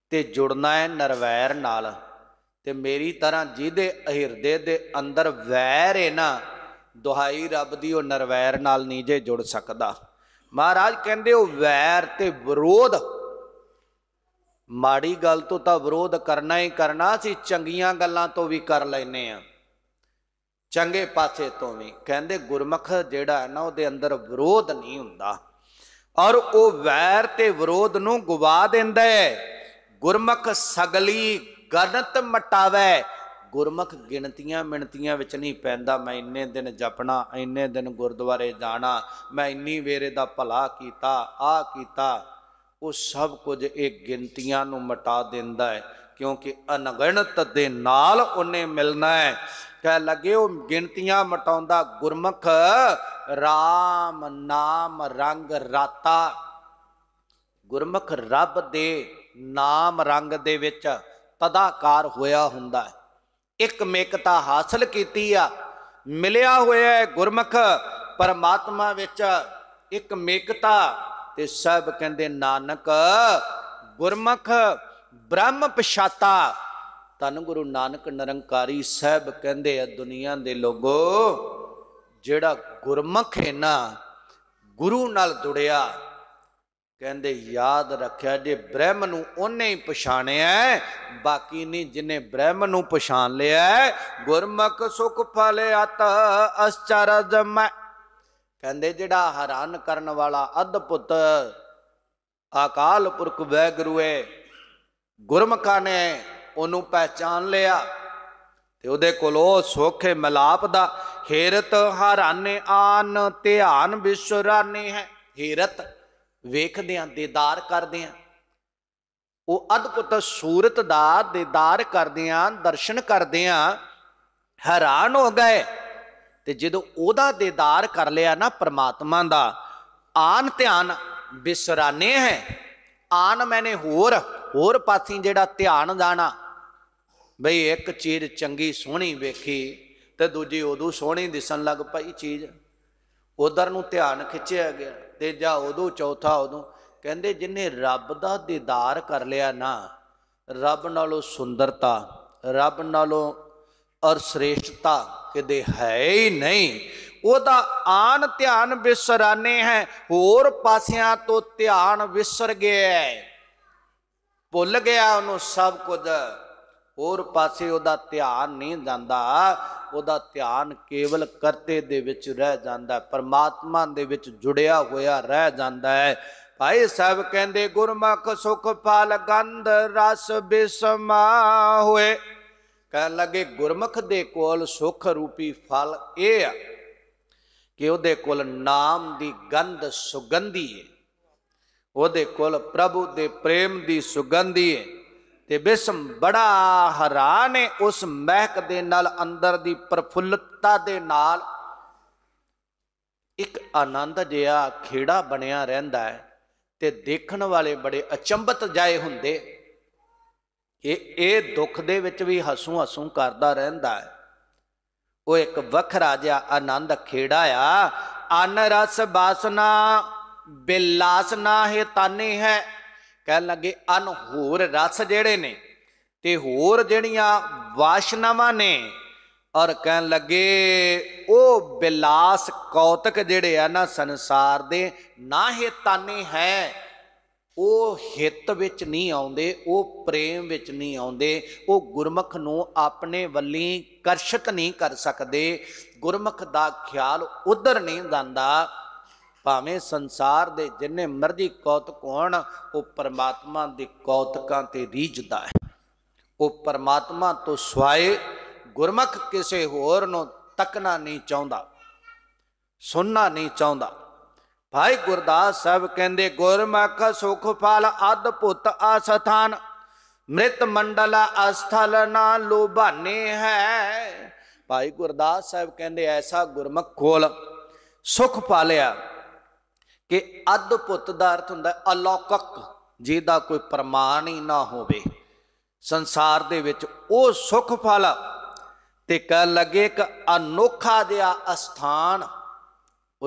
ਤੇ ਜੁੜਨਾ ਹੈ ਨਰਵੈਰ ਨਾਲ ਤੇ ਮੇਰੀ ਤਰ੍ਹਾਂ ਜਿਹਦੇ ਹਿਰਦੇ ਦੇ ਅੰਦਰ ਵੈਰ ਹੈ ਨਾ ਦੁਹਾਈ ਰੱਬ ਦੀ ਉਹ ਨਰਵੈਰ ਨਾਲ ਨਹੀਂ ਜੇ ਜੁੜ ਸਕਦਾ ਮਹਾਰਾਜ ਕਹਿੰਦੇ ਉਹ ਵੈਰ ਤੇ ਵਿਰੋਧ ਮਾੜੀ ਗੱਲ ਤੋਂ ਤਾਂ ਵਿਰੋਧ ਕਰਨਾ ਹੀ ਕਰਨਾ ਸੀ ਚੰਗੀਆਂ ਗੱਲਾਂ ਤੋਂ ਵੀ ਕਰ ਲੈਨੇ ਆ ਚੰਗੇ ਪਾਸੇ ਤੋਂ ਵੀ ਕਹਿੰਦੇ ਗੁਰਮਖ ਜਿਹੜਾ ਹੈ ਨਾ ਉਹਦੇ ਅੰਦਰ ਵਿਰੋਧ ਨਹੀਂ ਹੁੰਦਾ ਔਰ ਉਹ ਵੈਰ ਤੇ ਵਿਰੋਧ ਨੂੰ ਗਵਾ ਦਿੰਦਾ ਹੈ ਗੁਰਮਖ ਸਗਲੀ ਗਣਤ ਮਟਾਵੇ ਗੁਰਮਖ ਗਿਣਤੀਆਂ ਮਿਣਤੀਆਂ ਵਿੱਚ ਨਹੀਂ ਪੈਂਦਾ ਮੈਂ ਇੰਨੇ ਦਿਨ ਜਪਣਾ ਇੰਨੇ ਦਿਨ ਗੁਰਦੁਆਰੇ ਜਾਣਾ ਮੈਂ ਇੰਨੀ ਵੇਰੇ ਦਾ ਭਲਾ ਕੀਤਾ ਆ ਕੀਤਾ ਉਹ ਸਭ ਕੁਝ ਇਹ ਗਿਣਤੀਆਂ ਨੂੰ ਮਟਾ ਦਿੰਦਾ ਹੈ ਕਿਉਂਕਿ ਅਨਗਣਤ ਦੇ ਨਾਲ ਉਹਨੇ ਮਿਲਣਾ ਹੈ ਕਹਿ ਲੱਗੇ ਉਹ ਗਿਣਤੀਆਂ ਮਟਾਉਂਦਾ ਗੁਰਮਖ RAM ਨਾਮ ਰੰਗ ਰਾਤਾ ਗੁਰਮਖ ਰੱਬ ਦੇ ਨਾਮ ਰੰਗ ਦੇ ਵਿੱਚ ਤਦਾਕਾਰ ਹੋਇਆ ਹੁੰਦਾ ਹੈ ਇੱਕ ਮੇਕਤਾ ਹਾਸਲ ਕੀਤੀ ਆ ਮਿਲਿਆ ਹੋਇਆ ਹੈ ਗੁਰਮਖ ਪਰਮਾਤਮਾ ਵਿੱਚ ਇੱਕ ਮੇਕਤਾ ਤੇ ਸਭ ਕਹਿੰਦੇ ਨਾਨਕ ਗੁਰਮਖ ਬ੍ਰਹਮ ਪਛਾਤਾ ਤਨ ਗੁਰੂ ਨਾਨਕ ਨਰੰਕਾਰੀ ਸਾਹਿਬ ਕਹਿੰਦੇ ਆ ਦੁਨੀਆ ਦੇ ਲੋਗੋ ਜਿਹੜਾ ਗੁਰਮਖ ਹੈ ਨਾ ਗੁਰੂ ਨਾਲ ਜੁੜਿਆ ਕਹਿੰਦੇ ਯਾਦ ਰੱਖਿਆ ਜੇ ਬ੍ਰਹਮ ਨੂੰ ਉਹਨੇ ਹੀ ਪਛਾਣਿਆ ਬਾਕੀ ਨਹੀਂ ਜਿਨੇ ਬ੍ਰਹਮ ਨੂੰ ਪਛਾਣ ਲਿਆ ਗੁਰਮਖ ਸੁਖ ਫਲ ਅਤ ਅਸਚਰਜ ਮੈਂ ਕਹਿੰਦੇ ਜਿਹੜਾ ਹੈਰਾਨ ਕਰਨ ਵਾਲਾ ਅਦਭੁਤ ਆਕਾਲ ਪੁਰਖ ਵੈਗਰੂ ਹੈ ਗੁਰਮਖਾਂ ਨੇ ਉਹਨੂੰ ਪਹਿਚਾਨ ਲਿਆ ਤੇ ਉਹਦੇ ਕੋਲ ਉਹ ਸੋਖੇ ਮਲਾਪ ਦਾ ਹੀਰਤ ਹਰਾਨੇ ਆਨ ਧਿਆਨ ਵਿਸ਼ਰਾਨੇ ਹੈ ਹੇਰਤ ਵੇਖਦਿਆਂ ਦੀਦਾਰ ਕਰਦਿਆਂ ਉਹ ਅਦਭੁਤ ਸੂਰਤ ਦਾ ਦੀਦਾਰ ਕਰਦਿਆਂ ਦਰਸ਼ਨ ਕਰਦਿਆਂ ਹੈਰਾਨ ਹੋ ਗਏ ਤੇ ਜਦੋਂ ਉਹਦਾ ਦੀਦਾਰ ਕਰ ਲਿਆ ਨਾ ਪ੍ਰਮਾਤਮਾ ਦਾ ਆਨ ਧਿਆਨ ਵਿਸਰਾਨੇ ਹੈ ਆਨ ਮੈਨੇ ਹੋਰ ਹੋਰ ਪਾਸੀ ਜਿਹੜਾ ਧਿਆਨ ਦਾਣਾ ਬਈ ਇੱਕ ਚੀਜ਼ ਚੰਗੀ ਸੋਹਣੀ ਵੇਖੀ ਤੇ ਦੂਜੀ ਉਦੋਂ ਸੋਹਣੀ ਦਿਸਣ ਲੱਗ ਪਈ ਚੀਜ਼ ਉਧਰ ਨੂੰ ਧਿਆਨ ਖਿੱਚਿਆ ਗਿਆ ਤੇ ਜਾ ਉਦੋਂ ਚੌਥਾ ਉਦੋਂ ਕਹਿੰਦੇ ਜਿਨੇ ਰੱਬ ਦਾ ਦੀਦਾਰ ਕਰ ਲਿਆ ਨਾ ਰੱਬ ਨਾਲੋਂ ਸੁੰਦਰਤਾ ਰੱਬ ਨਾਲੋਂ ਅਰ ਸ੍ਰੇਸ਼ਟਤਾ ਕਿਤੇ ਹੈ ਹੀ ਨਹੀਂ ਉਹਦਾ ਆਨ ਧਿਆਨ ਵਿਸਰਾਨੇ ਹੈ ਹੋਰ ਪਾਸਿਆਂ ਤੋਂ ਧਿਆਨ ਵਿਸਰ ਗਿਆ ਹੈ ਭੁੱਲ ਗਿਆ ਉਹਨੂੰ ਸਭ ਕੁਝ ਹੋਰ ਪਾਸੇ ਉਹਦਾ ਧਿਆਨ ਨਹੀਂ ਜਾਂਦਾ ਉਹਦਾ ਧਿਆਨ ਕੇਵਲ ਕਰਤੇ ਦੇ ਵਿੱਚ ਰਹਿ ਜਾਂਦਾ ਪਰਮਾਤਮਾ ਦੇ ਵਿੱਚ ਜੁੜਿਆ ਹੋਇਆ ਰਹਿ ਜਾਂਦਾ ਹੈ ਭਾਈ ਸਾਹਿਬ ਕਹਿੰਦੇ ਗੁਰਮੁਖ ਸੁਖ ਪਾਲ ਗੰਧ ਰਸ ਬਿਸਮਾ ਹੋਏ ਕਹਿ ਲਗੇ ਗੁਰਮੁਖ ਦੇ ਕੋਲ ਸੁਖ ਰੂਪੀ ਫਲ ਇਹ ਆ ਕਿ ਉਹਦੇ ਕੋਲ ਨਾਮ ਦੀ ਗੰਧ ਸੁਗੰਧੀ ਹੈ ਉਹਦੇ ਕੋਲ ਪ੍ਰਭੂ ਦੇ ਪ੍ਰੇਮ ਦੀ ਸੁਗੰਧੀ ਹੈ ਤੇ ਬਿਸਮ ਬੜਾ ਹੈਰਾਨ ਹੈ ਉਸ ਮਹਿਕ ਦੇ ਨਾਲ ਅੰਦਰ ਦੀ ਪ੍ਰਫੁੱਲਤਾ ਦੇ ਨਾਲ ਇੱਕ ਆਨੰਦ ਜਿਹਾ ਖੇੜਾ ਬਣਿਆ ਰਹਿੰਦਾ ਹੈ ਤੇ ਦੇਖਣ ਵਾਲੇ ਬੜੇ ਅਚੰਬਤ ਜਾਏ ਹੁੰਦੇ ਇਹ ਇਹ ਦੁੱਖ ਦੇ ਵਿੱਚ ਵੀ ਹਸੂ ਹਸੂ ਕਰਦਾ ਰਹਿੰਦਾ ਹੈ ਉਹ ਇੱਕ ਵੱਖਰਾ ਜਿਹਾ ਆਨੰਦ ਖੇੜਾ ਆ ਅਨ ਰਸ ਬਾਸਨਾ ਨਾ ਹੈ ਤਾਨੇ ਹੈ ਕਹਿ ਲੱਗੇ ਅਨ ਹੋਰ ਰਸ ਜਿਹੜੇ ਨੇ ਤੇ ਹੋਰ ਜਿਹੜੀਆਂ ਵਾਸ਼ਨਾਵਾਂ ਨੇ ਔਰ ਕਹਿ ਲੱਗੇ ਉਹ ਬਿਲਾਸ ਕੌਤਕ ਜਿਹੜੇ ਆ ਨਾ ਸੰਸਾਰ ਦੇ ਨਾ ਹੈ ਤਾਨੇ ਹੈ ਉਹ ਹਿੱਤ ਵਿੱਚ ਨਹੀਂ ਆਉਂਦੇ ਉਹ ਪ੍ਰੇਮ ਵਿੱਚ ਨਹੀਂ ਆਉਂਦੇ ਉਹ ਗੁਰਮਖ ਨੂੰ ਆਪਣੇ ਵੱਲੀ ਆਕਰਸ਼ਿਤ ਨਹੀਂ ਕਰ ਸਕਦੇ ਗੁਰਮੁਖ ਦਾ ਖਿਆਲ ਉਧਰ ਨਹੀਂ ਜਾਂਦਾ ਭਾਵੇਂ ਸੰਸਾਰ ਦੇ ਜਿੰਨੇ ਮਰਜ਼ੀ ਕੌਤਕ ਹੋਣ ਉਹ ਪਰਮਾਤਮਾ ਦੇ ਕੌਤਕਾਂ ਤੇ ਰੀਝਦਾ ਹੈ ਉਹ ਪਰਮਾਤਮਾ ਤੋਂ ਸਵਾਏ ਗੁਰਮੁਖ ਕਿਸੇ ਹੋਰ ਨੂੰ ਤੱਕਣਾ ਨਹੀਂ ਚਾਹੁੰਦਾ ਸੁਣਨਾ ਨਹੀਂ ਚਾਹੁੰਦਾ ਭਾਈ ਗੁਰਦਾਸ ਸਾਹਿਬ ਕਹਿੰਦੇ ਗੁਰਮੁਖ ਸੁਖ ਫਲ ਅਦਭੁਤ ਅਸਥਾਨ ਮ੍ਰਿਤ ਮੰਡਲਾ ਅਸਥਲ ਨਾ ਲੋਭਾਨੇ ਹੈ ਭਾਈ ਗੁਰਦਾਸ ਸਾਹਿਬ ਕਹਿੰਦੇ ਐਸਾ ਗੁਰਮਖ ਕੋਲ ਸੁਖ ਪਾ ਲਿਆ ਕਿ ਅਦਭੁਤ ਦਾ ਅਰਥ ਹੁੰਦਾ ਅਲੌਕਿਕ ਜਿਹਦਾ ਕੋਈ ਪ੍ਰਮਾਣ ਹੀ ਨਾ ਹੋਵੇ ਸੰਸਾਰ ਦੇ ਵਿੱਚ ਉਹ ਸੁਖ ਫਲ ਤੇ ਕਹ ਲਗੇ ਇੱਕ ਅਨੋਖਾ ਜਿਹਾ ਅਸਥਾਨ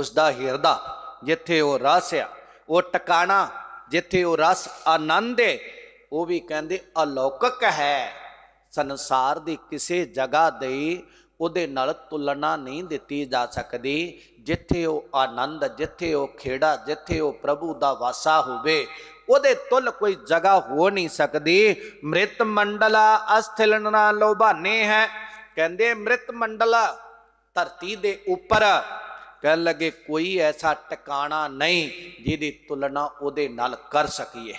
ਉਸ ਦਾ ਹਿਰਦਾ ਜਿੱਥੇ ਉਹ ਰਸ ਆ ਉਹ ਟਿਕਾਣਾ ਜਿੱਥੇ ਉਹ ਰਸ ਆਨੰਦ ਹੈ ਉਹ ਵੀ ਕਹਿੰਦੇ ਅਲੌਕਿਕ ਹੈ ਸੰਸਾਰ ਦੀ ਕਿਸੇ ਜਗ੍ਹਾ ਦੇ ਉਹਦੇ ਨਾਲ ਤੁਲਨਾ ਨਹੀਂ ਦਿੱਤੀ ਜਾ ਸਕਦੀ ਜਿੱਥੇ ਉਹ ਆਨੰਦ ਜਿੱਥੇ ਉਹ ਖੇੜਾ ਜਿੱਥੇ ਉਹ ਪ੍ਰਭੂ ਦਾ ਵਾਸਾ ਹੋਵੇ ਉਹਦੇ ਤੁਲ ਕੋਈ ਜਗ੍ਹਾ ਹੋ ਨਹੀਂ ਸਕਦੀ ਮ੍ਰਿਤ ਮੰਡਲਾ ਅਸਥਿਲਨ ਨਾ ਲੋਭਾਨੇ ਹੈ ਕਹਿੰਦੇ ਮ੍ਰਿਤ ਮੰਡਲਾ ਧਰਤੀ ਦੇ ਉੱਪਰ ਕਹਿਣ ਲੱਗੇ ਕੋਈ ਐਸਾ ਟਿਕਾਣਾ ਨਹੀਂ ਜਿਹਦੀ ਤੁਲਨਾ ਉਹਦੇ ਨਾਲ ਕਰ ਸਕੀਏ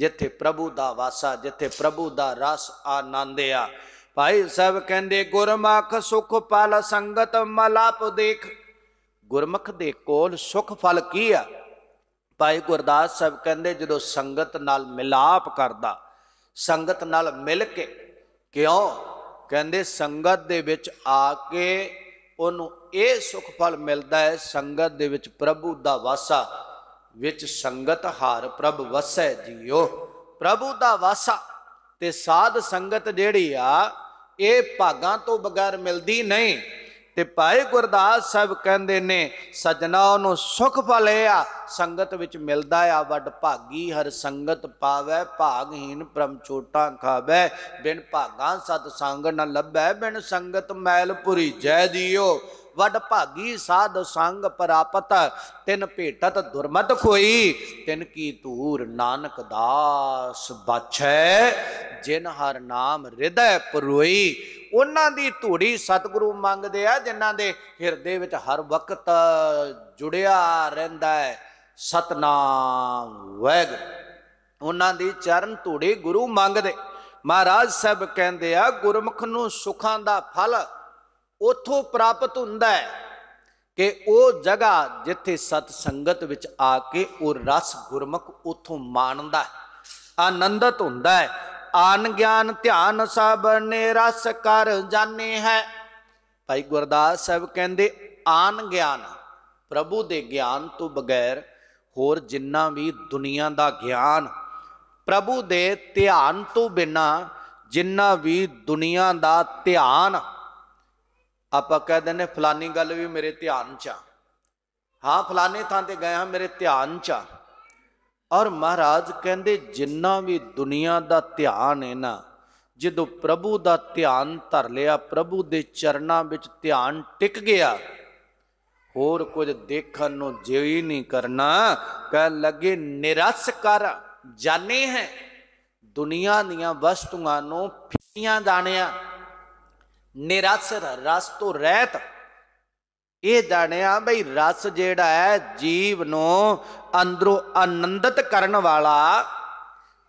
ਜਿੱਥੇ ਪ੍ਰਭੂ ਦਾ ਵਾਸਾ ਜਿੱਥੇ ਪ੍ਰਭੂ ਦਾ ਰਸ ਆਨੰਦਿਆ ਭਾਈ ਸਾਹਿਬ ਕਹਿੰਦੇ ਗੁਰਮਖ ਸੁਖ ਪਲ ਸੰਗਤ ਮਲਾਪ ਦੇਖ ਗੁਰਮਖ ਦੇ ਕੋਲ ਸੁਖ ਫਲ ਕੀ ਆ ਭਾਈ ਗੁਰਦਾਸ ਸਾਹਿਬ ਕਹਿੰਦੇ ਜਦੋਂ ਸੰਗਤ ਨਾਲ ਮਿਲਾਪ ਕਰਦਾ ਸੰਗਤ ਨਾਲ ਮਿਲ ਕੇ ਕਿਉਂ ਕਹਿੰਦੇ ਸੰਗਤ ਦੇ ਵਿੱਚ ਆ ਕੇ ਉਹਨੂੰ ਇਹ ਸੁਖ ਫਲ ਮਿਲਦਾ ਹੈ ਸੰਗਤ ਦੇ ਵਿੱਚ ਪ੍ਰਭੂ ਦਾ ਵਾਸਾ ਵਿੱਚ ਸੰਗਤ ਹਾਰ ਪ੍ਰਭ ਵਸੈ ਜੀਓ ਪ੍ਰਭੂ ਦਾ ਵਾਸਾ ਤੇ ਸਾਧ ਸੰਗਤ ਜਿਹੜੀ ਆ ਇਹ ਭਾਗਾਂ ਤੋਂ ਬਗੈਰ ਮਿਲਦੀ ਨਹੀਂ ਤੇ ਭਾਈ ਗੁਰਦਾਸ ਸਾਹਿਬ ਕਹਿੰਦੇ ਨੇ ਸਜਣਾ ਉਹਨੂੰ ਸੁਖ ਆ ਸੰਗਤ ਵਿੱਚ ਮਿਲਦਾ ਆ ਵੱਡ ਭਾਗੀ ਹਰ ਸੰਗਤ ਪਾਵੇ ਭਾਗਹੀਨ ਪ੍ਰਮ ਛੋਟਾ ਖਾਵੇ ਬਿਨ ਭਾਗਾ ਸਤ ਸੰਗ ਨ ਲੱਭੈ ਬਿਨ ਸੰਗਤ ਮੈਲ ਪੁਰੀ ਜੈ ਦਿਓ ਵਡ ਭਾਗੀ ਸਾਧ ਸੰਗ ਪ੍ਰਾਪਤ ਤਿਨ ਭੇਟਤ ਦੁਰਮਤ ਕੋਈ ਤਿਨ ਕੀ ਧੂਰ ਨਾਨਕ ਦਾਸ ਬਾਛੈ ਜਿਨ ਹਰ ਨਾਮ ਹਿਰਦੈ ਪਰੋਈ ਉਹਨਾਂ ਦੀ ਧੂੜੀ ਸਤਿਗੁਰੂ ਮੰਗਦੇ ਆ ਜਿਨ੍ਹਾਂ ਦੇ ਹਿਰਦੇ ਵਿੱਚ ਹਰ ਵਕਤ ਜੁੜਿਆ ਰਹਿੰਦਾ ਹੈ ਸਤਨਾਮ ਵਾਹਿਗੁਰੂ ਉਹਨਾਂ ਦੀ ਚਰਨ ਧੂੜੀ ਗੁਰੂ ਮੰਗਦੇ ਮਹਾਰਾਜ ਸਾਹਿਬ ਕਹਿੰਦੇ ਆ ਗੁਰਮੁਖ ਨੂੰ ਸੁਖਾਂ ਦਾ ਫਲ ਉਥੋਂ ਪ੍ਰਾਪਤ ਹੁੰਦਾ ਹੈ ਕਿ ਉਹ ਜਗ੍ਹਾ ਜਿੱਥੇ ਸਤ ਸੰਗਤ ਵਿੱਚ ਆ ਕੇ ਉਹ ਰਸ ਗੁਰਮੁਖ ਉਥੋਂ ਮਾਣਦਾ ਆਨੰਦਤ ਹੁੰਦਾ ਹੈ ਆਨ ਗਿਆਨ ਧਿਆਨ ਸਭ ਨੇ ਰਸ ਕਰ ਜਾਣੇ ਹੈ ਭਾਈ ਗੁਰਦਾਸ ਸਾਹਿਬ ਕਹਿੰਦੇ ਆਨ ਗਿਆਨ ਪ੍ਰਭੂ ਦੇ ਗਿਆਨ ਤੋਂ ਬਗੈਰ ਹੋਰ ਜਿੰਨਾ ਵੀ ਦੁਨੀਆ ਦਾ ਗਿਆਨ ਪ੍ਰਭੂ ਦੇ ਧਿਆਨ ਤੋਂ ਬਿਨਾ ਜਿੰਨਾ ਵੀ ਦੁਨੀਆ ਦਾ ਧਿਆਨ ਆਪਾਂ ਕਹਿ ਦਿੰਨੇ ਫਲਾਨੀ ਗੱਲ ਵੀ ਮੇਰੇ ਧਿਆਨ 'ਚ ਆ ਹਾਂ ਫਲਾਨੇ ਥਾਂ ਤੇ ਗਏ ਹਾਂ ਮੇਰੇ ਧਿਆਨ 'ਚ ਆ ਔਰ ਮਹਾਰਾਜ ਕਹਿੰਦੇ ਜਿੰਨਾ ਵੀ ਦੁਨੀਆ ਦਾ ਧਿਆਨ ਹੈ ਨਾ ਜਦੋਂ ਪ੍ਰਭੂ ਦਾ ਧਿਆਨ ਧਰ ਲਿਆ ਪ੍ਰਭੂ ਦੇ ਚਰਨਾਂ ਵਿੱਚ ਧਿਆਨ ਟਿਕ ਗਿਆ ਹੋਰ ਕੁਝ ਦੇਖਣ ਨੂੰ ਜੀ ਨਹੀਂ ਕਰਨਾ ਕਹਿ ਲੱਗੇ ਨਿਰਸ ਕਰ ਜਾਣੇ ਹੈ ਦੁਨੀਆ ਦੀਆਂ ਵਸਤੂਆਂ ਨੂੰ ਫੀਆਂ ਜਾਣਿਆ ਨਿਰਸਰ ਰਸ ਤੋਂ ਰਹਿਤ ਇਹ ਜਾਣਿਆ ਬਈ ਰਸ ਜਿਹੜਾ ਹੈ ਜੀਵ ਨੂੰ ਅੰਦਰੋਂ ਆਨੰਦਿਤ ਕਰਨ ਵਾਲਾ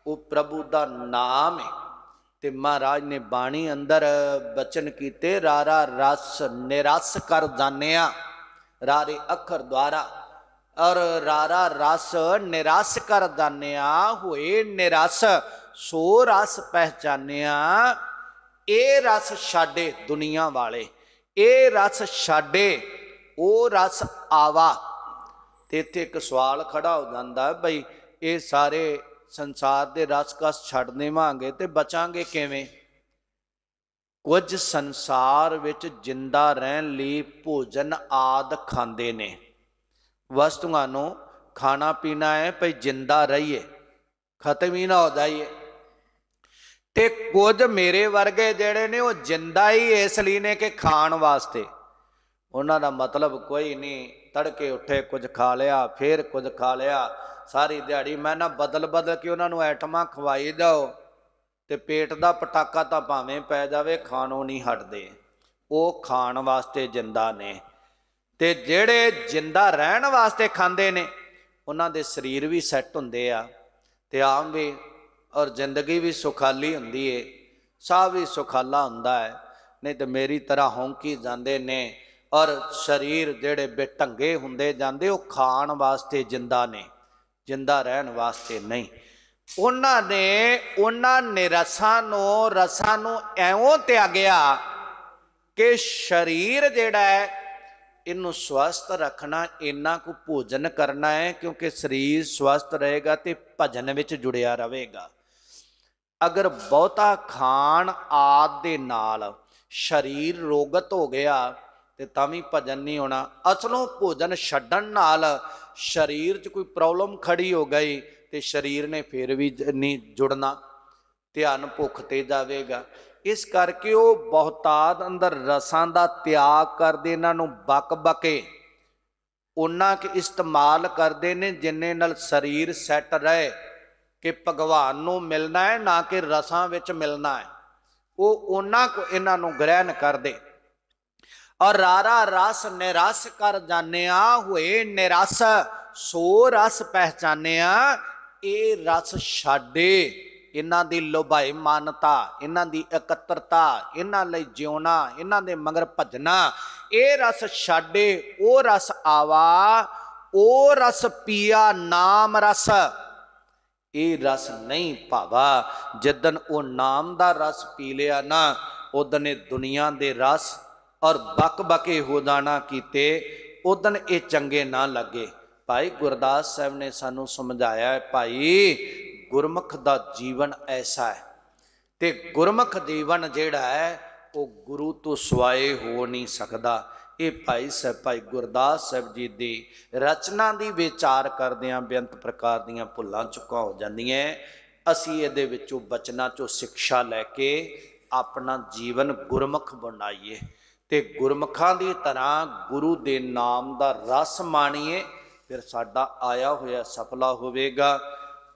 ਉਹ ਪ੍ਰਭੂ ਦਾ ਨਾਮ ਹੈ ਤੇ ਮਹਾਰਾਜ ਨੇ ਬਾਣੀ ਅੰਦਰ ਬਚਨ ਕੀਤੇ ਰਾਰਾ ਰਸ ਨਿਰਸ ਕਰ ਜਾਣਿਆ ਰਾਰੇ ਅੱਖਰ ਦੁਆਰਾ ਔਰ ਰਾਰਾ ਰਸ ਨਿਰਾਸ ਕਰ ਜਾਣਿਆ ਹੋਏ ਨਿਰਸ ਸੋ ਰਸ ਪਹਿਚਾਨਿਆ ਇਹ ਰਸ ਛਾੜੇ ਦੁਨੀਆ ਵਾਲੇ ਇਹ ਰਸ ਛਾੜੇ ਉਹ ਰਸ ਆਵਾ ਤੇ ਇੱਥੇ ਇੱਕ ਸਵਾਲ ਖੜਾ ਹੋ ਜਾਂਦਾ ਹੈ ਭਈ ਇਹ ਸਾਰੇ ਸੰਸਾਰ ਦੇ ਰਸ ਕਸ ਛੱਡਨੇ ਮਾਂਗੇ ਤੇ ਬਚਾਂਗੇ ਕਿਵੇਂ ਕੁਝ ਸੰਸਾਰ ਵਿੱਚ ਜਿੰਦਾ ਰਹਿਣ ਲਈ ਭੋਜਨ ਆਦ ਖਾਂਦੇ ਨੇ ਵਸਤੂਆਂ ਨੂੰ ਖਾਣਾ ਪੀਣਾ ਹੈ ਭਈ ਜਿੰਦਾ ਰਹੀਏ ਖਤਮ ਹੀ ਨਾ ਹੋ ਜਾਈਏ ਤੇ ਕੁਝ ਮੇਰੇ ਵਰਗੇ ਜਿਹੜੇ ਨੇ ਉਹ ਜਿੰਦਾ ਹੀ ਇਸ ਲਈ ਨੇ ਕਿ ਖਾਣ ਵਾਸਤੇ ਉਹਨਾਂ ਦਾ ਮਤਲਬ ਕੋਈ ਨਹੀਂ ਤੜਕੇ ਉੱਠੇ ਕੁਝ ਖਾ ਲਿਆ ਫੇਰ ਕੁਝ ਖਾ ਲਿਆ ਸਾਰੀ ਦਿਹਾੜੀ ਮੈਂ ਨਾ ਬਦਲ ਬਦਲ ਕੇ ਉਹਨਾਂ ਨੂੰ ਆਈਟਮਾਂ ਖਵਾਈ ਜਾਓ ਤੇ ਪੇਟ ਦਾ ਪਟਾਕਾ ਤਾਂ ਭਾਵੇਂ ਪੈ ਜਾਵੇ ਖਾਣੋਂ ਨਹੀਂ ਹਟਦੇ ਉਹ ਖਾਣ ਵਾਸਤੇ ਜਿੰਦਾ ਨੇ ਤੇ ਜਿਹੜੇ ਜਿੰਦਾ ਰਹਿਣ ਵਾਸਤੇ ਖਾਂਦੇ ਨੇ ਉਹਨਾਂ ਦੇ ਸਰੀਰ ਵੀ ਸੈੱਟ ਹੁੰਦੇ ਆ ਤੇ ਆਮ ਵੀ ਔਰ ਜ਼ਿੰਦਗੀ ਵੀ ਸੁਖਾਲੀ ਹੁੰਦੀ ਏ ਸਾਹ ਵੀ ਸੁਖਾਲਾ ਹੁੰਦਾ ਹੈ ਨਹੀਂ ਤੇ ਮੇਰੀ ਤਰ੍ਹਾਂ ਹੌਂਕੀ ਜਾਂਦੇ ਨੇ ਔਰ ਸਰੀਰ ਜਿਹੜੇ ਬੇਟੰਗੇ ਹੁੰਦੇ ਜਾਂਦੇ ਉਹ ਖਾਣ ਵਾਸਤੇ ਜਿੰਦਾ ਨੇ ਜਿੰਦਾ ਰਹਿਣ ਵਾਸਤੇ ਨਹੀਂ ਉਹਨਾਂ ਨੇ ਉਹਨਾਂ ਨੇ ਰਸਾਂ ਨੂੰ ਰਸਾਂ ਨੂੰ ਐਉਂ ਤਿਆਗਿਆ ਕਿ ਸਰੀਰ ਜਿਹੜਾ ਹੈ ਇਹਨੂੰ ਸਵਸਥ ਰੱਖਣਾ ਇੰਨਾ ਕੁ ਭੋਜਨ ਕਰਨਾ ਹੈ ਕਿਉਂਕਿ ਸਰੀਰ ਸਵਸਥ ਰਹੇਗਾ ਤੇ ਭਜਨ ਵਿੱਚ ਜੁੜਿਆ ਰਹੇਗਾ ਅਗਰ ਬਹੁਤਾ ਖਾਣ ਆਦ ਦੇ ਨਾਲ ਸਰੀਰ ਰੋਗਤ ਹੋ ਗਿਆ ਤੇ ਤਾਂ ਵੀ ਭਜਨ ਨਹੀਂ ਹੋਣਾ ਅਸਲੋਂ ਭੋਜਨ ਛੱਡਣ ਨਾਲ ਸਰੀਰ 'ਚ ਕੋਈ ਪ੍ਰੋਬਲਮ ਖੜੀ ਹੋ ਗਈ ਤੇ ਸਰੀਰ ਨੇ ਫੇਰ ਵੀ ਨਹੀਂ ਜੁੜਨਾ ਧਿਆਨ ਭੁੱਖ ਤੇ ਜਾਵੇਗਾ ਇਸ ਕਰਕੇ ਉਹ ਬਹੁਤਾਦ ਅੰਦਰ ਰਸਾਂ ਦਾ ਤਿਆਗ ਕਰਦੇ ਇਹਨਾਂ ਨੂੰ ਬਕ ਬਕੇ ਉਹਨਾਂ ਕਿ ਇਸਤੇਮਾਲ ਕਰਦੇ ਨੇ ਜਿੰਨੇ ਨਾਲ ਸਰੀਰ ਸੈੱਟ ਰਹੇ ਕਿ ਭਗਵਾਨ ਨੂੰ ਮਿਲਣਾ ਹੈ ਨਾ ਕਿ ਰਸਾਂ ਵਿੱਚ ਮਿਲਣਾ ਹੈ ਉਹ ਉਹਨਾਂ ਕੋ ਇਹਨਾਂ ਨੂੰ ਗ੍ਰਹਿਣ ਕਰਦੇ ਔਰ ਰਾਰਾ ਰਸ ਨਿਰਸ ਕਰ ਜਾਣਿਆ ਹੋਏ ਨਿਰਸ ਸੋ ਰਸ ਪਹਿਚਾਨਿਆ ਇਹ ਰਸ ਛਾੜੇ ਇਹਨਾਂ ਦੀ ਲੋਭਾਈ ਮਾਨਤਾ ਇਹਨਾਂ ਦੀ ਇਕੱਤਰਤਾ ਇਹਨਾਂ ਲਈ ਜਿਉਣਾ ਇਹਨਾਂ ਦੇ ਮਗਰ ਭਜਣਾ ਇਹ ਰਸ ਛਾੜੇ ਉਹ ਰਸ ਆਵਾ ਉਹ ਰਸ ਪੀਆ ਨਾਮ ਰਸ ਇਹ ਰਸ ਨਹੀਂ ਭਾਵਾ ਜਦਨ ਉਹ ਨਾਮ ਦਾ ਰਸ ਪੀ ਲਿਆ ਨਾ ਉਦਨ ਇਹ ਦੁਨੀਆ ਦੇ ਰਸ ਔਰ ਬਕ-ਬਕੇ ਹੋ ਜਾਣਾ ਕੀਤੇ ਉਦਨ ਇਹ ਚੰਗੇ ਨਾ ਲੱਗੇ ਭਾਈ ਗੁਰਦਾਸ ਸਾਹਿਬ ਨੇ ਸਾਨੂੰ ਸਮਝਾਇਆ ਭਾਈ ਗੁਰਮਖ ਦਾ ਜੀਵਨ ਐਸਾ ਹੈ ਤੇ ਗੁਰਮਖ ਜੀਵਨ ਜਿਹੜਾ ਹੈ ਉਹ ਗੁਰੂ ਤੋਂ ਸਵਾਏ ਹੋ ਨਹੀਂ ਸਕਦਾ ਕਿ ਭਾਈ ਸਾਹਿਬ ਭਾਈ ਗੁਰਦਾਸ ਸਾਹਿਬ ਜੀ ਦੀ ਰਚਨਾ ਦੀ ਵਿਚਾਰ ਕਰਦਿਆਂ ਬੇਅੰਤ ਪ੍ਰਕਾਰ ਦੀਆਂ ਭੁੱਲਾਂ ਚੁੱਕਾ ਹੋ ਜਾਂਦੀਆਂ ਅਸੀਂ ਇਹਦੇ ਵਿੱਚੋਂ ਬਚਨਾਂ ਚੋਂ ਸਿੱਖਿਆ ਲੈ ਕੇ ਆਪਣਾ ਜੀਵਨ ਗੁਰਮਖ ਬਣਾਈਏ ਤੇ ਗੁਰਮਖਾਂ ਦੀ ਤਰ੍ਹਾਂ ਗੁਰੂ ਦੇ ਨਾਮ ਦਾ ਰਸ ਮਾਣੀਏ ਫਿਰ ਸਾਡਾ ਆਇਆ ਹੋਇਆ ਸਫਲਾ ਹੋਵੇਗਾ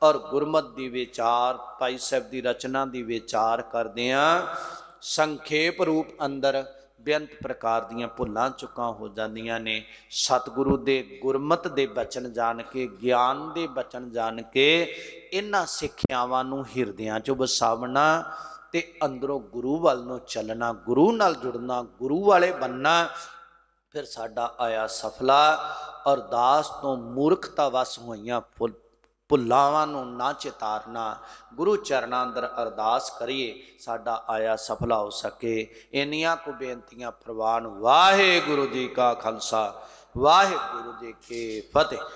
ਔਰ ਗੁਰਮਤ ਦੀ ਵਿਚਾਰ ਭਾਈ ਸਾਹਿਬ ਦੀ ਰਚਨਾ ਦੀ ਵਿਚਾਰ ਕਰਦੇ ਆ ਸੰਖੇਪ ਰੂਪ ਅੰਦਰ ਬੇਅੰਤ ਪ੍ਰਕਾਰ ਦੀਆਂ ਭੁੱਲਾਂ ਚੁੱਕਾਂ ਹੋ ਜਾਂਦੀਆਂ ਨੇ ਸਤਿਗੁਰੂ ਦੇ ਗੁਰਮਤ ਦੇ ਬਚਨ ਜਾਣ ਕੇ ਗਿਆਨ ਦੇ ਬਚਨ ਜਾਣ ਕੇ ਇਹਨਾਂ ਸਿੱਖਿਆਵਾਂ ਨੂੰ ਹਿਰਦਿਆਂ 'ਚ ਵਸਾਵਣਾ ਤੇ ਅੰਦਰੋਂ ਗੁਰੂ ਵੱਲ ਨੂੰ ਚੱਲਣਾ ਗੁਰੂ ਨਾਲ ਜੁੜਨਾ ਗੁਰੂ ਵਾਲੇ ਬੰਨਾ ਫਿਰ ਸਾਡਾ ਆਇਆ ਸਫਲਾ ਅਰਦਾਸ ਤੋਂ ਮੂਰਖਤਾ ਵਸ ਹੋਈਆਂ ਭੁੱਲਾਵਾਂ ਨੂੰ ਨਾ ਚਿਤਾਰਨਾ ਗੁਰੂ ਚਰਨਾਂ ਅੰਦਰ ਅਰਦਾਸ ਕਰੀਏ ਸਾਡਾ ਆਇਆ ਸਫਲਾ ਹੋ ਸਕੇ ਇੰਨੀਆਂ ਕੋ ਬੇਨਤੀਆਂ ਪ੍ਰਵਾਨ ਵਾਹਿਗੁਰੂ ਜੀ ਕਾ ਖਾਲਸਾ ਵਾਹਿਗੁਰੂ ਜੀ ਕੀ ਫਤਿਹ